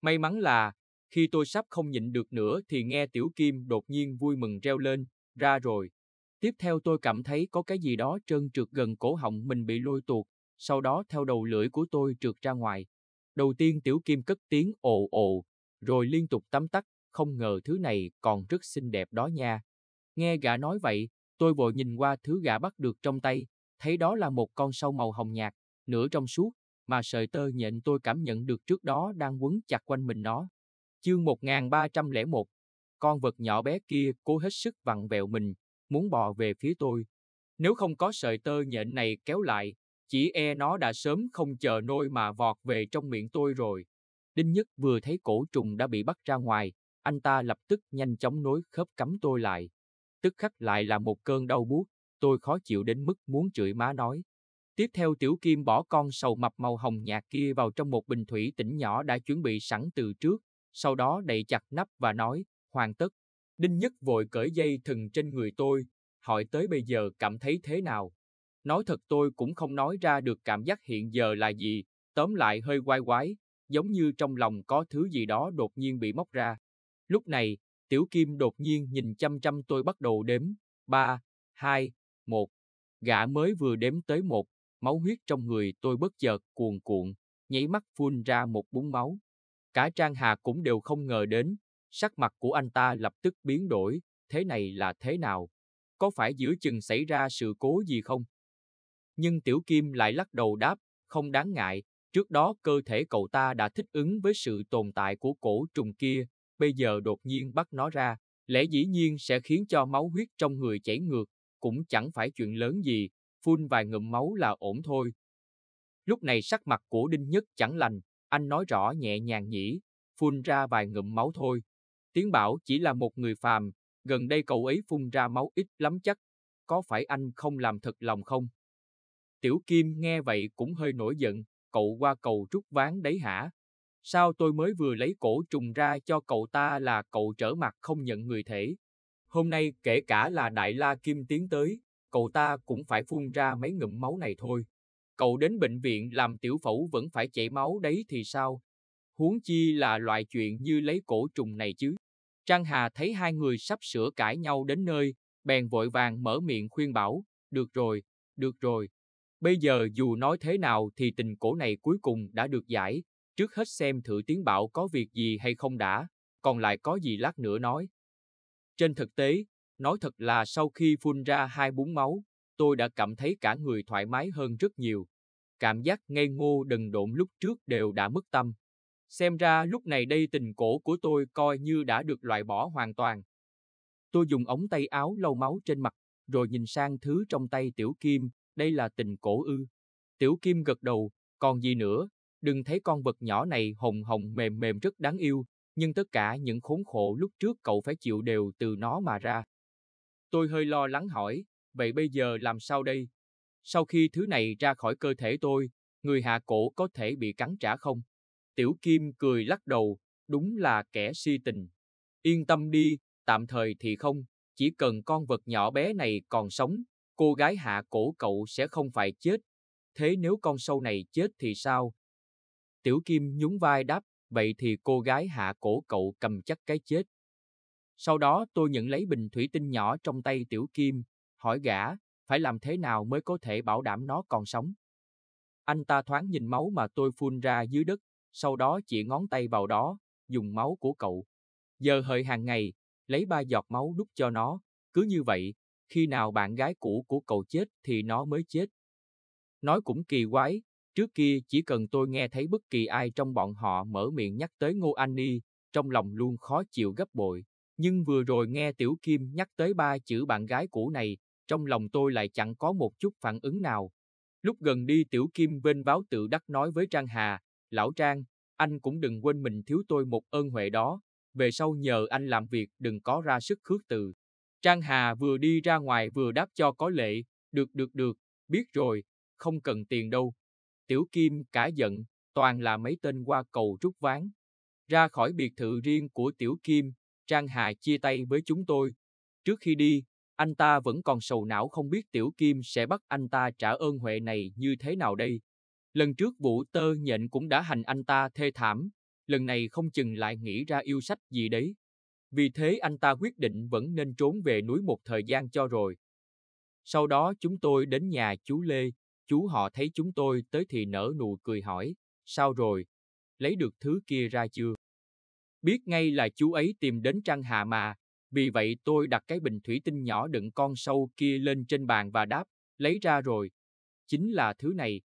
May mắn là, khi tôi sắp không nhịn được nữa thì nghe Tiểu Kim đột nhiên vui mừng reo lên, ra rồi. Tiếp theo tôi cảm thấy có cái gì đó trơn trượt gần cổ họng mình bị lôi tuột, sau đó theo đầu lưỡi của tôi trượt ra ngoài. Đầu tiên Tiểu Kim cất tiếng ồ ồ, rồi liên tục tắm tắt, không ngờ thứ này còn rất xinh đẹp đó nha. Nghe gã nói vậy, tôi vội nhìn qua thứ gã bắt được trong tay, thấy đó là một con sâu màu hồng nhạt, nửa trong suốt, mà sợi tơ nhện tôi cảm nhận được trước đó đang quấn chặt quanh mình nó. Chương 1301 Con vật nhỏ bé kia cố hết sức vặn vẹo mình, muốn bò về phía tôi. Nếu không có sợi tơ nhện này kéo lại, chỉ e nó đã sớm không chờ nôi mà vọt về trong miệng tôi rồi. Đinh Nhất vừa thấy cổ trùng đã bị bắt ra ngoài, anh ta lập tức nhanh chóng nối khớp cắm tôi lại. Tức khắc lại là một cơn đau buốt, Tôi khó chịu đến mức muốn chửi má nói. Tiếp theo Tiểu Kim bỏ con sầu mập màu hồng nhạt kia vào trong một bình thủy tĩnh nhỏ đã chuẩn bị sẵn từ trước, sau đó đậy chặt nắp và nói, hoàn tất. Đinh Nhất vội cởi dây thừng trên người tôi, hỏi tới bây giờ cảm thấy thế nào. Nói thật tôi cũng không nói ra được cảm giác hiện giờ là gì, tóm lại hơi quay quái, giống như trong lòng có thứ gì đó đột nhiên bị móc ra. Lúc này, Tiểu Kim đột nhiên nhìn chăm chăm tôi bắt đầu đếm, 3, 2, một, gã mới vừa đếm tới một, máu huyết trong người tôi bất chợt cuồn cuộn, nháy mắt phun ra một búng máu. Cả Trang Hà cũng đều không ngờ đến, sắc mặt của anh ta lập tức biến đổi, thế này là thế nào? Có phải giữa chừng xảy ra sự cố gì không? Nhưng Tiểu Kim lại lắc đầu đáp, không đáng ngại, trước đó cơ thể cậu ta đã thích ứng với sự tồn tại của cổ trùng kia, bây giờ đột nhiên bắt nó ra, lẽ dĩ nhiên sẽ khiến cho máu huyết trong người chảy ngược, cũng chẳng phải chuyện lớn gì, phun vài ngụm máu là ổn thôi. Lúc này sắc mặt của Đinh Nhất chẳng lành, anh nói rõ nhẹ nhàng nhỉ, phun ra vài ngụm máu thôi. Tiến Bảo chỉ là một người phàm, gần đây cậu ấy phun ra máu ít lắm chắc, có phải anh không làm thật lòng không? Tiểu Kim nghe vậy cũng hơi nổi giận, cậu qua cầu rút ván đấy hả? Sao tôi mới vừa lấy cổ trùng ra cho cậu ta là cậu trở mặt không nhận người thể? Hôm nay kể cả là Đại La Kim tiến tới, cậu ta cũng phải phun ra mấy ngụm máu này thôi. Cậu đến bệnh viện làm tiểu phẫu vẫn phải chảy máu đấy thì sao? Huống chi là loại chuyện như lấy cổ trùng này chứ. Trang Hà thấy hai người sắp sửa cãi nhau đến nơi, bèn vội vàng mở miệng khuyên bảo, được rồi, được rồi. Bây giờ dù nói thế nào thì tình cổ này cuối cùng đã được giải, trước hết xem thử tiến bảo có việc gì hay không đã, còn lại có gì lát nữa nói. Trên thực tế, nói thật là sau khi phun ra hai búng máu, tôi đã cảm thấy cả người thoải mái hơn rất nhiều. Cảm giác ngây ngô đần độn lúc trước đều đã mất tâm. Xem ra lúc này đây tình cổ của tôi coi như đã được loại bỏ hoàn toàn. Tôi dùng ống tay áo lau máu trên mặt, rồi nhìn sang thứ trong tay Tiểu Kim, đây là tình cổ ư. Tiểu Kim gật đầu, còn gì nữa, đừng thấy con vật nhỏ này hồng hồng mềm mềm rất đáng yêu, nhưng tất cả những khốn khổ lúc trước cậu phải chịu đều từ nó mà ra. Tôi hơi lo lắng hỏi, vậy bây giờ làm sao đây? Sau khi thứ này ra khỏi cơ thể tôi, người hạ cổ có thể bị cắn trả không? Tiểu Kim cười lắc đầu, đúng là kẻ si tình. Yên tâm đi, tạm thời thì không, chỉ cần con vật nhỏ bé này còn sống, cô gái hạ cổ cậu sẽ không phải chết. Thế nếu con sâu này chết thì sao? Tiểu Kim nhún vai đáp vậy thì cô gái hạ cổ cậu cầm chắc cái chết. Sau đó tôi nhận lấy bình thủy tinh nhỏ trong tay Tiểu Kim, hỏi gã, phải làm thế nào mới có thể bảo đảm nó còn sống. Anh ta thoáng nhìn máu mà tôi phun ra dưới đất, sau đó chỉ ngón tay vào đó, dùng máu của cậu. Giờ hợi hàng ngày, lấy ba giọt máu đút cho nó, cứ như vậy, khi nào bạn gái cũ của cậu chết thì nó mới chết. Nói cũng kỳ quái, Trước kia chỉ cần tôi nghe thấy bất kỳ ai trong bọn họ mở miệng nhắc tới Ngô Anh Ni, trong lòng luôn khó chịu gấp bội. Nhưng vừa rồi nghe Tiểu Kim nhắc tới ba chữ bạn gái cũ này, trong lòng tôi lại chẳng có một chút phản ứng nào. Lúc gần đi Tiểu Kim bên báo tự đắc nói với Trang Hà, Lão Trang, anh cũng đừng quên mình thiếu tôi một ơn huệ đó, về sau nhờ anh làm việc đừng có ra sức khước từ. Trang Hà vừa đi ra ngoài vừa đáp cho có lệ, được được được, biết rồi, không cần tiền đâu. Tiểu Kim cả giận, toàn là mấy tên qua cầu rút ván. Ra khỏi biệt thự riêng của Tiểu Kim, Trang Hà chia tay với chúng tôi. Trước khi đi, anh ta vẫn còn sầu não không biết Tiểu Kim sẽ bắt anh ta trả ơn huệ này như thế nào đây. Lần trước vụ tơ nhện cũng đã hành anh ta thê thảm, lần này không chừng lại nghĩ ra yêu sách gì đấy. Vì thế anh ta quyết định vẫn nên trốn về núi một thời gian cho rồi. Sau đó chúng tôi đến nhà chú Lê, Chú họ thấy chúng tôi tới thì nở nụ cười hỏi, sao rồi, lấy được thứ kia ra chưa? Biết ngay là chú ấy tìm đến trang Hà mà, vì vậy tôi đặt cái bình thủy tinh nhỏ đựng con sâu kia lên trên bàn và đáp, lấy ra rồi. Chính là thứ này.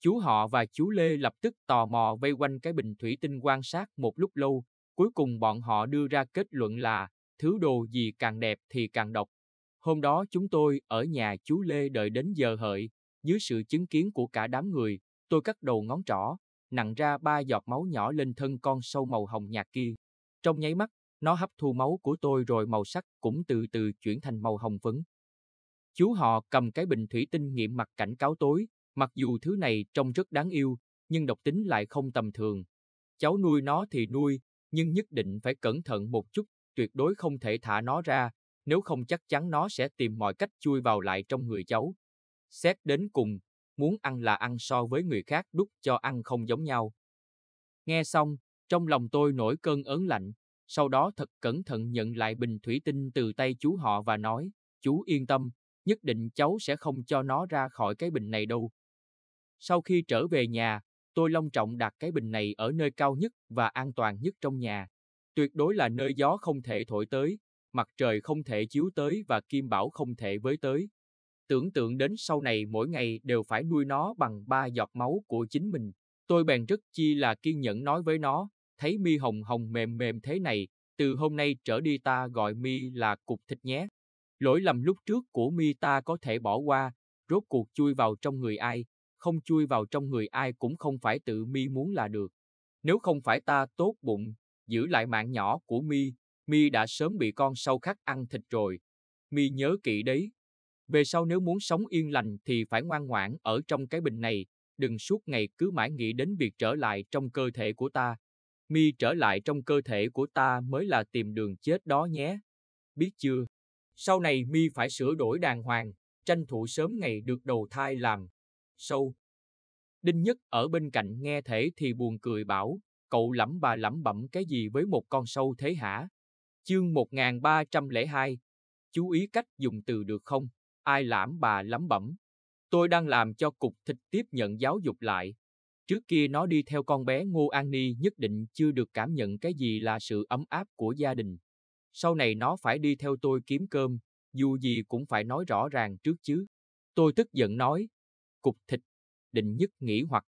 Chú họ và chú Lê lập tức tò mò vây quanh cái bình thủy tinh quan sát một lúc lâu, cuối cùng bọn họ đưa ra kết luận là thứ đồ gì càng đẹp thì càng độc. Hôm đó chúng tôi ở nhà chú Lê đợi đến giờ hợi, dưới sự chứng kiến của cả đám người, tôi cắt đầu ngón trỏ, nặng ra ba giọt máu nhỏ lên thân con sâu màu hồng nhạt kia. Trong nháy mắt, nó hấp thu máu của tôi rồi màu sắc cũng từ từ chuyển thành màu hồng phấn. Chú họ cầm cái bình thủy tinh nghiệm mặt cảnh cáo tối, mặc dù thứ này trông rất đáng yêu, nhưng độc tính lại không tầm thường. Cháu nuôi nó thì nuôi, nhưng nhất định phải cẩn thận một chút, tuyệt đối không thể thả nó ra, nếu không chắc chắn nó sẽ tìm mọi cách chui vào lại trong người cháu. Xét đến cùng, muốn ăn là ăn so với người khác đúc cho ăn không giống nhau. Nghe xong, trong lòng tôi nổi cơn ớn lạnh, sau đó thật cẩn thận nhận lại bình thủy tinh từ tay chú họ và nói, chú yên tâm, nhất định cháu sẽ không cho nó ra khỏi cái bình này đâu. Sau khi trở về nhà, tôi long trọng đặt cái bình này ở nơi cao nhất và an toàn nhất trong nhà. Tuyệt đối là nơi gió không thể thổi tới, mặt trời không thể chiếu tới và kim bảo không thể với tới tưởng tượng đến sau này mỗi ngày đều phải nuôi nó bằng ba giọt máu của chính mình. Tôi bèn rất chi là kiên nhẫn nói với nó, thấy mi hồng hồng mềm mềm thế này, từ hôm nay trở đi ta gọi mi là cục thịt nhé. Lỗi lầm lúc trước của mi ta có thể bỏ qua, rốt cuộc chui vào trong người ai, không chui vào trong người ai cũng không phải tự mi muốn là được. Nếu không phải ta tốt bụng, giữ lại mạng nhỏ của mi, mi đã sớm bị con sâu khắc ăn thịt rồi. Mi nhớ kỹ đấy, về sau nếu muốn sống yên lành thì phải ngoan ngoãn ở trong cái bình này, đừng suốt ngày cứ mãi nghĩ đến việc trở lại trong cơ thể của ta. Mi trở lại trong cơ thể của ta mới là tìm đường chết đó nhé. Biết chưa? Sau này Mi phải sửa đổi đàng hoàng, tranh thủ sớm ngày được đầu thai làm. Sâu. Đinh Nhất ở bên cạnh nghe thể thì buồn cười bảo, cậu lẩm bà lẩm bẩm cái gì với một con sâu thế hả? Chương 1302. Chú ý cách dùng từ được không? Ai lãm bà lắm bẩm. Tôi đang làm cho cục thịt tiếp nhận giáo dục lại. Trước kia nó đi theo con bé Ngô An Ni nhất định chưa được cảm nhận cái gì là sự ấm áp của gia đình. Sau này nó phải đi theo tôi kiếm cơm, dù gì cũng phải nói rõ ràng trước chứ. Tôi tức giận nói, cục thịt, định nhất nghĩ hoặc.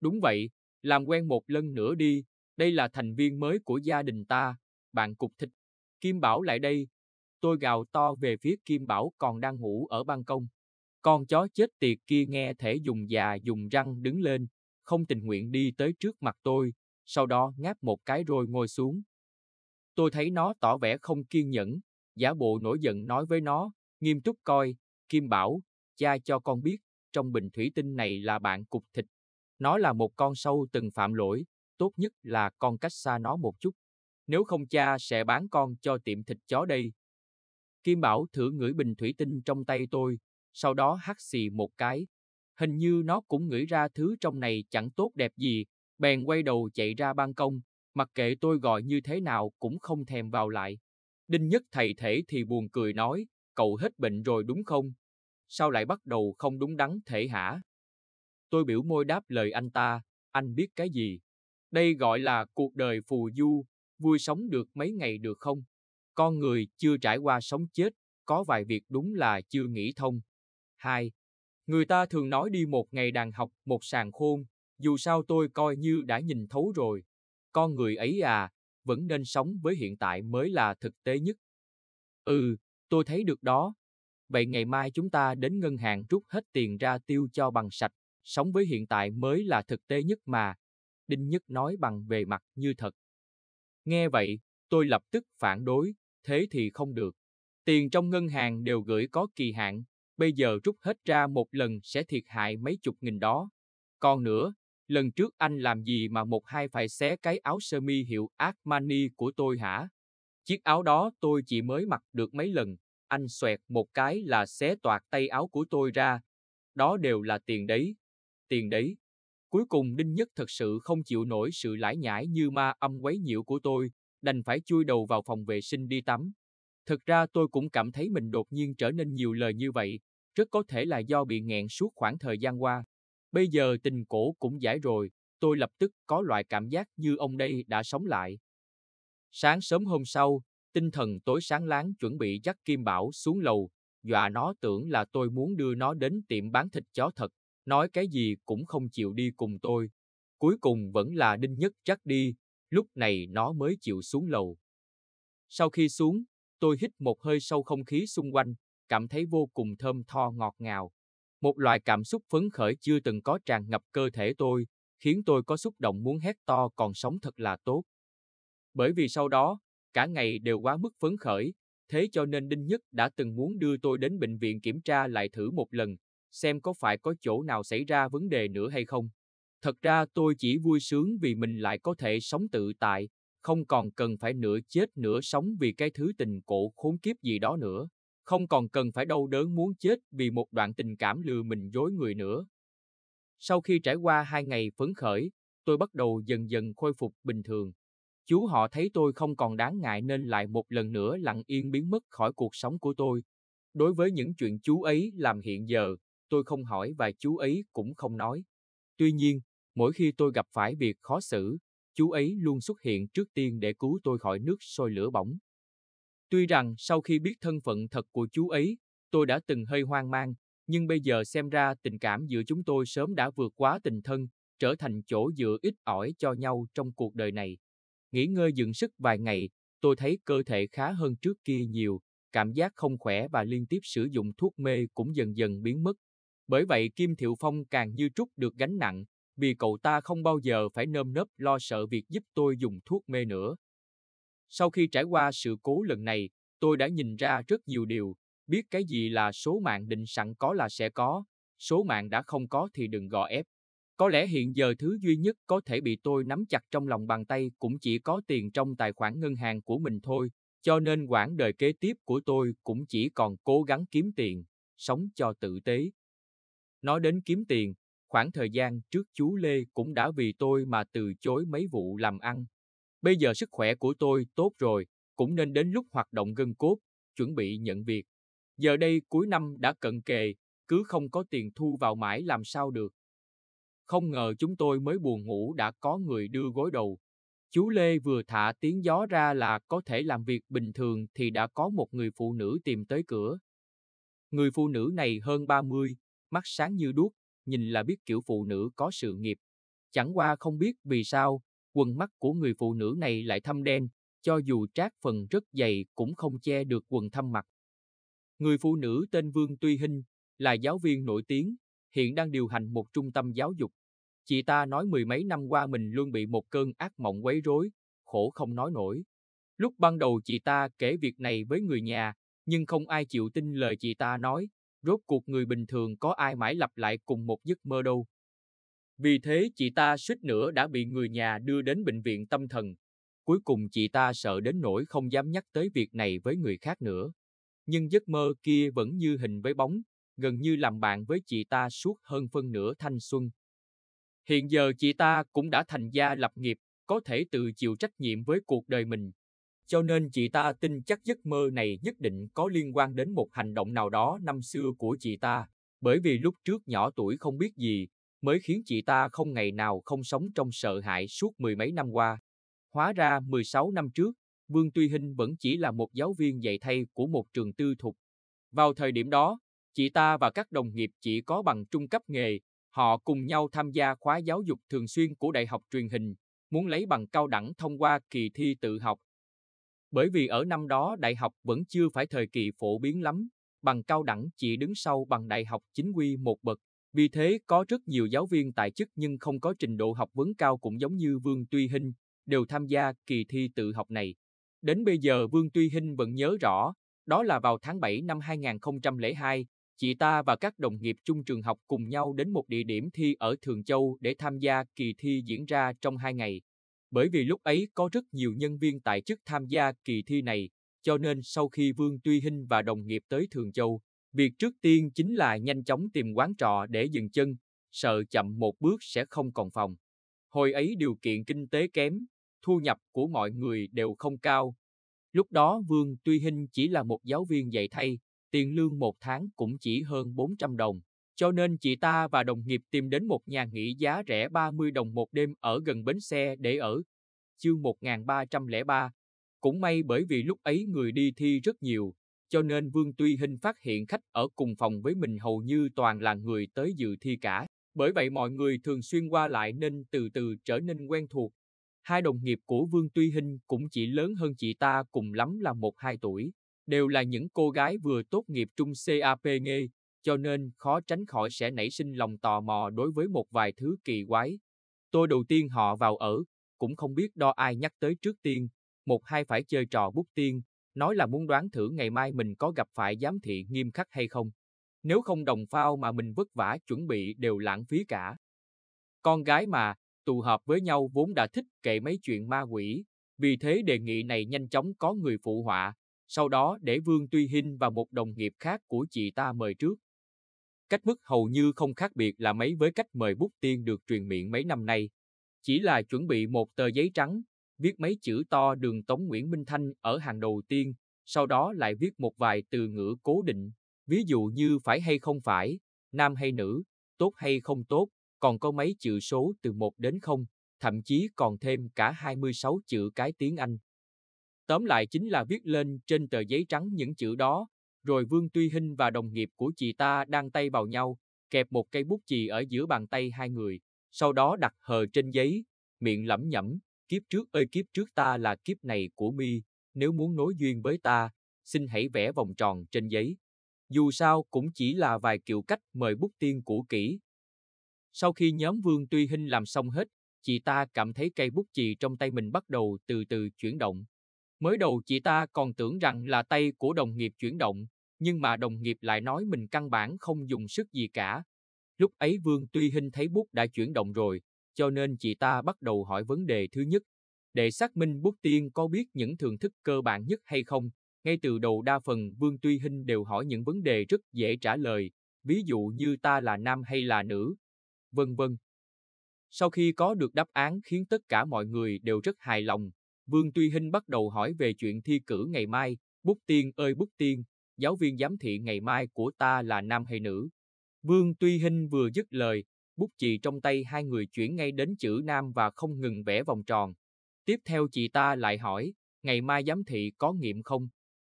Đúng vậy, làm quen một lần nữa đi, đây là thành viên mới của gia đình ta, bạn cục thịt. Kim Bảo lại đây, Tôi gào to về phía Kim Bảo còn đang ngủ ở ban công. Con chó chết tiệt kia nghe thể dùng già dùng răng đứng lên, không tình nguyện đi tới trước mặt tôi, sau đó ngáp một cái rồi ngồi xuống. Tôi thấy nó tỏ vẻ không kiên nhẫn, giả bộ nổi giận nói với nó, nghiêm túc coi, Kim Bảo, cha cho con biết, trong bình thủy tinh này là bạn cục thịt. Nó là một con sâu từng phạm lỗi, tốt nhất là con cách xa nó một chút. Nếu không cha sẽ bán con cho tiệm thịt chó đây. Kim Bảo thử ngửi bình thủy tinh trong tay tôi, sau đó hắt xì một cái. Hình như nó cũng ngửi ra thứ trong này chẳng tốt đẹp gì, bèn quay đầu chạy ra ban công, mặc kệ tôi gọi như thế nào cũng không thèm vào lại. Đinh Nhất thầy thể thì buồn cười nói, cậu hết bệnh rồi đúng không? Sao lại bắt đầu không đúng đắn thể hả? Tôi biểu môi đáp lời anh ta, anh biết cái gì? Đây gọi là cuộc đời phù du, vui sống được mấy ngày được không? con người chưa trải qua sống chết, có vài việc đúng là chưa nghĩ thông. Hai, Người ta thường nói đi một ngày đàn học, một sàn khôn, dù sao tôi coi như đã nhìn thấu rồi. Con người ấy à, vẫn nên sống với hiện tại mới là thực tế nhất. Ừ, tôi thấy được đó. Vậy ngày mai chúng ta đến ngân hàng rút hết tiền ra tiêu cho bằng sạch, sống với hiện tại mới là thực tế nhất mà. Đinh Nhất nói bằng về mặt như thật. Nghe vậy, tôi lập tức phản đối, thế thì không được. Tiền trong ngân hàng đều gửi có kỳ hạn, bây giờ rút hết ra một lần sẽ thiệt hại mấy chục nghìn đó. Còn nữa, lần trước anh làm gì mà một hai phải xé cái áo sơ mi hiệu Armani của tôi hả? Chiếc áo đó tôi chỉ mới mặc được mấy lần, anh xoẹt một cái là xé toạc tay áo của tôi ra. Đó đều là tiền đấy. Tiền đấy. Cuối cùng Đinh Nhất thật sự không chịu nổi sự lãi nhải như ma âm quấy nhiễu của tôi, đành phải chui đầu vào phòng vệ sinh đi tắm. Thực ra tôi cũng cảm thấy mình đột nhiên trở nên nhiều lời như vậy, rất có thể là do bị nghẹn suốt khoảng thời gian qua. Bây giờ tình cổ cũng giải rồi, tôi lập tức có loại cảm giác như ông đây đã sống lại. Sáng sớm hôm sau, tinh thần tối sáng láng chuẩn bị dắt Kim Bảo xuống lầu, dọa nó tưởng là tôi muốn đưa nó đến tiệm bán thịt chó thật, nói cái gì cũng không chịu đi cùng tôi. Cuối cùng vẫn là Đinh Nhất dắt đi, lúc này nó mới chịu xuống lầu. Sau khi xuống, tôi hít một hơi sâu không khí xung quanh, cảm thấy vô cùng thơm tho ngọt ngào. Một loại cảm xúc phấn khởi chưa từng có tràn ngập cơ thể tôi, khiến tôi có xúc động muốn hét to còn sống thật là tốt. Bởi vì sau đó, cả ngày đều quá mức phấn khởi, thế cho nên Đinh Nhất đã từng muốn đưa tôi đến bệnh viện kiểm tra lại thử một lần, xem có phải có chỗ nào xảy ra vấn đề nữa hay không. Thật ra tôi chỉ vui sướng vì mình lại có thể sống tự tại, không còn cần phải nửa chết nửa sống vì cái thứ tình cổ khốn kiếp gì đó nữa, không còn cần phải đau đớn muốn chết vì một đoạn tình cảm lừa mình dối người nữa. Sau khi trải qua hai ngày phấn khởi, tôi bắt đầu dần dần khôi phục bình thường. Chú họ thấy tôi không còn đáng ngại nên lại một lần nữa lặng yên biến mất khỏi cuộc sống của tôi. Đối với những chuyện chú ấy làm hiện giờ, tôi không hỏi và chú ấy cũng không nói. Tuy nhiên, Mỗi khi tôi gặp phải việc khó xử, chú ấy luôn xuất hiện trước tiên để cứu tôi khỏi nước sôi lửa bỏng. Tuy rằng sau khi biết thân phận thật của chú ấy, tôi đã từng hơi hoang mang, nhưng bây giờ xem ra tình cảm giữa chúng tôi sớm đã vượt quá tình thân, trở thành chỗ dựa ít ỏi cho nhau trong cuộc đời này. Nghỉ ngơi dưỡng sức vài ngày, tôi thấy cơ thể khá hơn trước kia nhiều, cảm giác không khỏe và liên tiếp sử dụng thuốc mê cũng dần dần biến mất. Bởi vậy Kim Thiệu Phong càng như trút được gánh nặng, vì cậu ta không bao giờ phải nơm nớp lo sợ việc giúp tôi dùng thuốc mê nữa. Sau khi trải qua sự cố lần này, tôi đã nhìn ra rất nhiều điều, biết cái gì là số mạng định sẵn có là sẽ có, số mạng đã không có thì đừng gò ép. Có lẽ hiện giờ thứ duy nhất có thể bị tôi nắm chặt trong lòng bàn tay cũng chỉ có tiền trong tài khoản ngân hàng của mình thôi, cho nên quãng đời kế tiếp của tôi cũng chỉ còn cố gắng kiếm tiền, sống cho tử tế. Nói đến kiếm tiền, Khoảng thời gian trước chú Lê cũng đã vì tôi mà từ chối mấy vụ làm ăn. Bây giờ sức khỏe của tôi tốt rồi, cũng nên đến lúc hoạt động gân cốt, chuẩn bị nhận việc. Giờ đây cuối năm đã cận kề, cứ không có tiền thu vào mãi làm sao được. Không ngờ chúng tôi mới buồn ngủ đã có người đưa gối đầu. Chú Lê vừa thả tiếng gió ra là có thể làm việc bình thường thì đã có một người phụ nữ tìm tới cửa. Người phụ nữ này hơn 30, mắt sáng như đuốc, nhìn là biết kiểu phụ nữ có sự nghiệp. Chẳng qua không biết vì sao, quần mắt của người phụ nữ này lại thâm đen, cho dù trát phần rất dày cũng không che được quần thâm mặt. Người phụ nữ tên Vương Tuy Hinh là giáo viên nổi tiếng, hiện đang điều hành một trung tâm giáo dục. Chị ta nói mười mấy năm qua mình luôn bị một cơn ác mộng quấy rối, khổ không nói nổi. Lúc ban đầu chị ta kể việc này với người nhà, nhưng không ai chịu tin lời chị ta nói, rốt cuộc người bình thường có ai mãi lặp lại cùng một giấc mơ đâu. Vì thế chị ta suýt nữa đã bị người nhà đưa đến bệnh viện tâm thần. Cuối cùng chị ta sợ đến nỗi không dám nhắc tới việc này với người khác nữa. Nhưng giấc mơ kia vẫn như hình với bóng, gần như làm bạn với chị ta suốt hơn phân nửa thanh xuân. Hiện giờ chị ta cũng đã thành gia lập nghiệp, có thể tự chịu trách nhiệm với cuộc đời mình, cho nên chị ta tin chắc giấc mơ này nhất định có liên quan đến một hành động nào đó năm xưa của chị ta, bởi vì lúc trước nhỏ tuổi không biết gì, mới khiến chị ta không ngày nào không sống trong sợ hãi suốt mười mấy năm qua. Hóa ra 16 năm trước, Vương Tuy Hinh vẫn chỉ là một giáo viên dạy thay của một trường tư thục. Vào thời điểm đó, chị ta và các đồng nghiệp chỉ có bằng trung cấp nghề, họ cùng nhau tham gia khóa giáo dục thường xuyên của Đại học truyền hình, muốn lấy bằng cao đẳng thông qua kỳ thi tự học bởi vì ở năm đó đại học vẫn chưa phải thời kỳ phổ biến lắm, bằng cao đẳng chỉ đứng sau bằng đại học chính quy một bậc. Vì thế có rất nhiều giáo viên tại chức nhưng không có trình độ học vấn cao cũng giống như Vương Tuy Hinh, đều tham gia kỳ thi tự học này. Đến bây giờ Vương Tuy Hinh vẫn nhớ rõ, đó là vào tháng 7 năm 2002, chị ta và các đồng nghiệp chung trường học cùng nhau đến một địa điểm thi ở Thường Châu để tham gia kỳ thi diễn ra trong hai ngày. Bởi vì lúc ấy có rất nhiều nhân viên tại chức tham gia kỳ thi này, cho nên sau khi Vương Tuy Hinh và đồng nghiệp tới Thường Châu, việc trước tiên chính là nhanh chóng tìm quán trọ để dừng chân, sợ chậm một bước sẽ không còn phòng. Hồi ấy điều kiện kinh tế kém, thu nhập của mọi người đều không cao. Lúc đó Vương Tuy Hinh chỉ là một giáo viên dạy thay, tiền lương một tháng cũng chỉ hơn 400 đồng cho nên chị ta và đồng nghiệp tìm đến một nhà nghỉ giá rẻ 30 đồng một đêm ở gần bến xe để ở. Chương 1303 Cũng may bởi vì lúc ấy người đi thi rất nhiều, cho nên Vương Tuy Hinh phát hiện khách ở cùng phòng với mình hầu như toàn là người tới dự thi cả. Bởi vậy mọi người thường xuyên qua lại nên từ từ trở nên quen thuộc. Hai đồng nghiệp của Vương Tuy Hinh cũng chỉ lớn hơn chị ta cùng lắm là một hai tuổi. Đều là những cô gái vừa tốt nghiệp trung CAP nghề, cho nên khó tránh khỏi sẽ nảy sinh lòng tò mò đối với một vài thứ kỳ quái. Tôi đầu tiên họ vào ở, cũng không biết đo ai nhắc tới trước tiên, một hai phải chơi trò bút tiên, nói là muốn đoán thử ngày mai mình có gặp phải giám thị nghiêm khắc hay không. Nếu không đồng phao mà mình vất vả chuẩn bị đều lãng phí cả. Con gái mà, tụ hợp với nhau vốn đã thích kể mấy chuyện ma quỷ, vì thế đề nghị này nhanh chóng có người phụ họa, sau đó để Vương Tuy Hinh và một đồng nghiệp khác của chị ta mời trước. Cách bức hầu như không khác biệt là mấy với cách mời bút tiên được truyền miệng mấy năm nay. Chỉ là chuẩn bị một tờ giấy trắng, viết mấy chữ to đường Tống Nguyễn Minh Thanh ở hàng đầu tiên, sau đó lại viết một vài từ ngữ cố định, ví dụ như phải hay không phải, nam hay nữ, tốt hay không tốt, còn có mấy chữ số từ 1 đến 0, thậm chí còn thêm cả 26 chữ cái tiếng Anh. Tóm lại chính là viết lên trên tờ giấy trắng những chữ đó, rồi Vương Tuy Hinh và đồng nghiệp của chị ta đang tay vào nhau, kẹp một cây bút chì ở giữa bàn tay hai người, sau đó đặt hờ trên giấy, miệng lẩm nhẩm, kiếp trước ơi kiếp trước ta là kiếp này của mi, nếu muốn nối duyên với ta, xin hãy vẽ vòng tròn trên giấy. Dù sao cũng chỉ là vài kiểu cách mời bút tiên cũ kỹ. Sau khi nhóm Vương Tuy Hinh làm xong hết, chị ta cảm thấy cây bút chì trong tay mình bắt đầu từ từ chuyển động. Mới đầu chị ta còn tưởng rằng là tay của đồng nghiệp chuyển động, nhưng mà đồng nghiệp lại nói mình căn bản không dùng sức gì cả. Lúc ấy Vương Tuy Hinh thấy bút đã chuyển động rồi, cho nên chị ta bắt đầu hỏi vấn đề thứ nhất. Để xác minh bút tiên có biết những thường thức cơ bản nhất hay không, ngay từ đầu đa phần Vương Tuy Hinh đều hỏi những vấn đề rất dễ trả lời, ví dụ như ta là nam hay là nữ, vân vân. Sau khi có được đáp án khiến tất cả mọi người đều rất hài lòng, Vương Tuy Hinh bắt đầu hỏi về chuyện thi cử ngày mai, bút tiên ơi bút tiên, giáo viên giám thị ngày mai của ta là nam hay nữ. Vương Tuy Hinh vừa dứt lời, bút chì trong tay hai người chuyển ngay đến chữ nam và không ngừng vẽ vòng tròn. Tiếp theo chị ta lại hỏi, ngày mai giám thị có nghiệm không?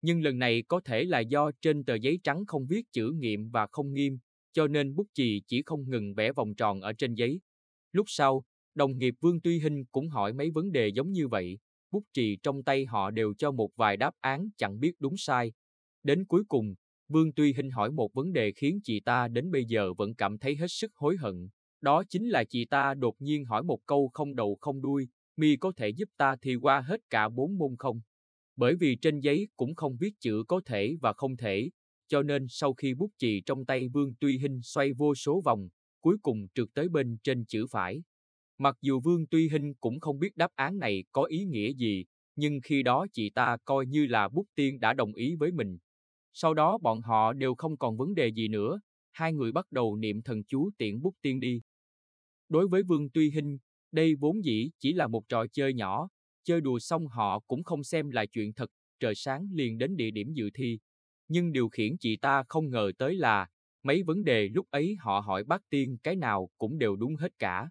Nhưng lần này có thể là do trên tờ giấy trắng không viết chữ nghiệm và không nghiêm, cho nên bút chì chỉ không ngừng vẽ vòng tròn ở trên giấy. Lúc sau, đồng nghiệp Vương Tuy Hinh cũng hỏi mấy vấn đề giống như vậy bút trì trong tay họ đều cho một vài đáp án chẳng biết đúng sai. Đến cuối cùng, Vương Tuy Hinh hỏi một vấn đề khiến chị ta đến bây giờ vẫn cảm thấy hết sức hối hận. Đó chính là chị ta đột nhiên hỏi một câu không đầu không đuôi, mi có thể giúp ta thi qua hết cả bốn môn không? Bởi vì trên giấy cũng không viết chữ có thể và không thể, cho nên sau khi bút chì trong tay Vương Tuy Hinh xoay vô số vòng, cuối cùng trượt tới bên trên chữ phải. Mặc dù Vương Tuy Hinh cũng không biết đáp án này có ý nghĩa gì, nhưng khi đó chị ta coi như là bút tiên đã đồng ý với mình. Sau đó bọn họ đều không còn vấn đề gì nữa, hai người bắt đầu niệm thần chú tiện bút tiên đi. Đối với Vương Tuy Hinh, đây vốn dĩ chỉ là một trò chơi nhỏ, chơi đùa xong họ cũng không xem là chuyện thật, trời sáng liền đến địa điểm dự thi. Nhưng điều khiển chị ta không ngờ tới là, mấy vấn đề lúc ấy họ hỏi bác tiên cái nào cũng đều đúng hết cả.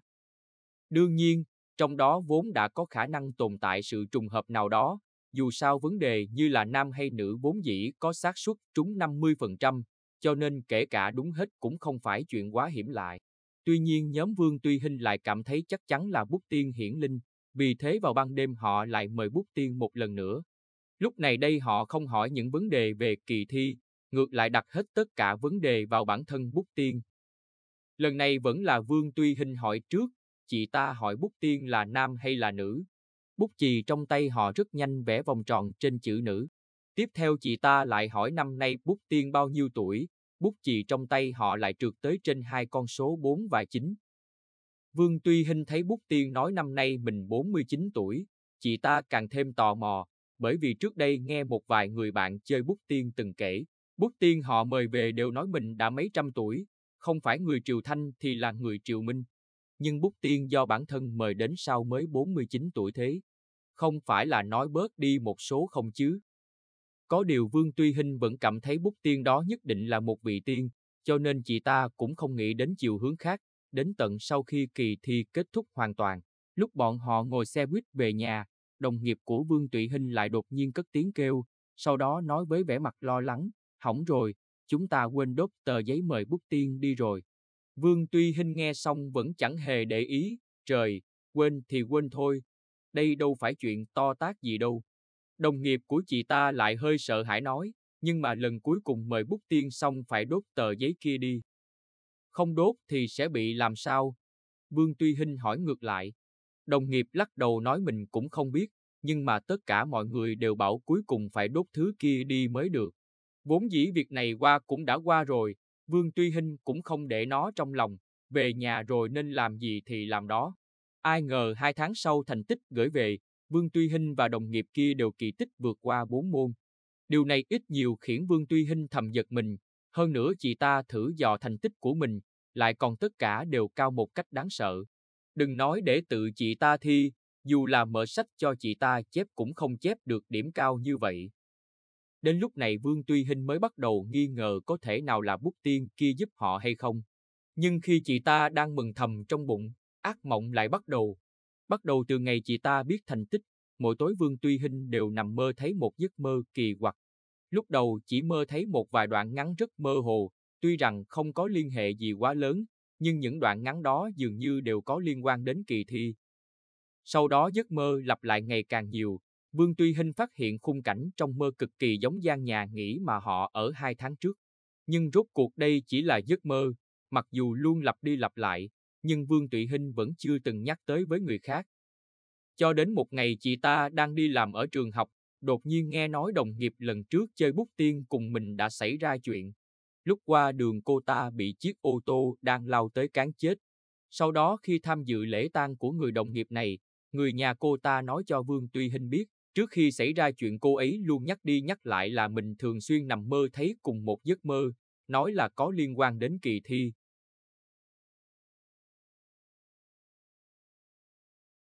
Đương nhiên, trong đó vốn đã có khả năng tồn tại sự trùng hợp nào đó, dù sao vấn đề như là nam hay nữ vốn dĩ có xác suất trúng 50%, cho nên kể cả đúng hết cũng không phải chuyện quá hiểm lại. Tuy nhiên nhóm Vương Tuy Hinh lại cảm thấy chắc chắn là bút tiên hiển linh, vì thế vào ban đêm họ lại mời bút tiên một lần nữa. Lúc này đây họ không hỏi những vấn đề về kỳ thi, ngược lại đặt hết tất cả vấn đề vào bản thân bút tiên. Lần này vẫn là Vương Tuy Hinh hỏi trước, chị ta hỏi bút tiên là nam hay là nữ. Bút chì trong tay họ rất nhanh vẽ vòng tròn trên chữ nữ. Tiếp theo chị ta lại hỏi năm nay bút tiên bao nhiêu tuổi, bút chì trong tay họ lại trượt tới trên hai con số 4 và 9. Vương Tuy Hinh thấy bút tiên nói năm nay mình 49 tuổi, chị ta càng thêm tò mò, bởi vì trước đây nghe một vài người bạn chơi bút tiên từng kể, bút tiên họ mời về đều nói mình đã mấy trăm tuổi, không phải người Triều Thanh thì là người Triều Minh nhưng Bút Tiên do bản thân mời đến sau mới 49 tuổi thế. Không phải là nói bớt đi một số không chứ. Có điều Vương Tuy Hinh vẫn cảm thấy Bút Tiên đó nhất định là một vị tiên, cho nên chị ta cũng không nghĩ đến chiều hướng khác, đến tận sau khi kỳ thi kết thúc hoàn toàn. Lúc bọn họ ngồi xe buýt về nhà, đồng nghiệp của Vương Tuy Hinh lại đột nhiên cất tiếng kêu, sau đó nói với vẻ mặt lo lắng, hỏng rồi, chúng ta quên đốt tờ giấy mời bút tiên đi rồi. Vương Tuy Hinh nghe xong vẫn chẳng hề để ý, trời, quên thì quên thôi, đây đâu phải chuyện to tác gì đâu. Đồng nghiệp của chị ta lại hơi sợ hãi nói, nhưng mà lần cuối cùng mời bút tiên xong phải đốt tờ giấy kia đi. Không đốt thì sẽ bị làm sao? Vương Tuy Hinh hỏi ngược lại. Đồng nghiệp lắc đầu nói mình cũng không biết, nhưng mà tất cả mọi người đều bảo cuối cùng phải đốt thứ kia đi mới được. Vốn dĩ việc này qua cũng đã qua rồi, Vương Tuy Hinh cũng không để nó trong lòng, về nhà rồi nên làm gì thì làm đó. Ai ngờ hai tháng sau thành tích gửi về, Vương Tuy Hinh và đồng nghiệp kia đều kỳ tích vượt qua bốn môn. Điều này ít nhiều khiến Vương Tuy Hinh thầm giật mình, hơn nữa chị ta thử dò thành tích của mình, lại còn tất cả đều cao một cách đáng sợ. Đừng nói để tự chị ta thi, dù là mở sách cho chị ta chép cũng không chép được điểm cao như vậy. Đến lúc này Vương Tuy Hinh mới bắt đầu nghi ngờ có thể nào là bút tiên kia giúp họ hay không. Nhưng khi chị ta đang mừng thầm trong bụng, ác mộng lại bắt đầu. Bắt đầu từ ngày chị ta biết thành tích, mỗi tối Vương Tuy Hinh đều nằm mơ thấy một giấc mơ kỳ quặc. Lúc đầu chỉ mơ thấy một vài đoạn ngắn rất mơ hồ, tuy rằng không có liên hệ gì quá lớn, nhưng những đoạn ngắn đó dường như đều có liên quan đến kỳ thi. Sau đó giấc mơ lặp lại ngày càng nhiều, Vương Tuy Hinh phát hiện khung cảnh trong mơ cực kỳ giống gian nhà nghỉ mà họ ở hai tháng trước. Nhưng rốt cuộc đây chỉ là giấc mơ, mặc dù luôn lặp đi lặp lại, nhưng Vương Tuy Hinh vẫn chưa từng nhắc tới với người khác. Cho đến một ngày chị ta đang đi làm ở trường học, đột nhiên nghe nói đồng nghiệp lần trước chơi bút tiên cùng mình đã xảy ra chuyện. Lúc qua đường cô ta bị chiếc ô tô đang lao tới cán chết. Sau đó khi tham dự lễ tang của người đồng nghiệp này, người nhà cô ta nói cho Vương Tuy Hinh biết, Trước khi xảy ra chuyện cô ấy luôn nhắc đi nhắc lại là mình thường xuyên nằm mơ thấy cùng một giấc mơ, nói là có liên quan đến kỳ thi,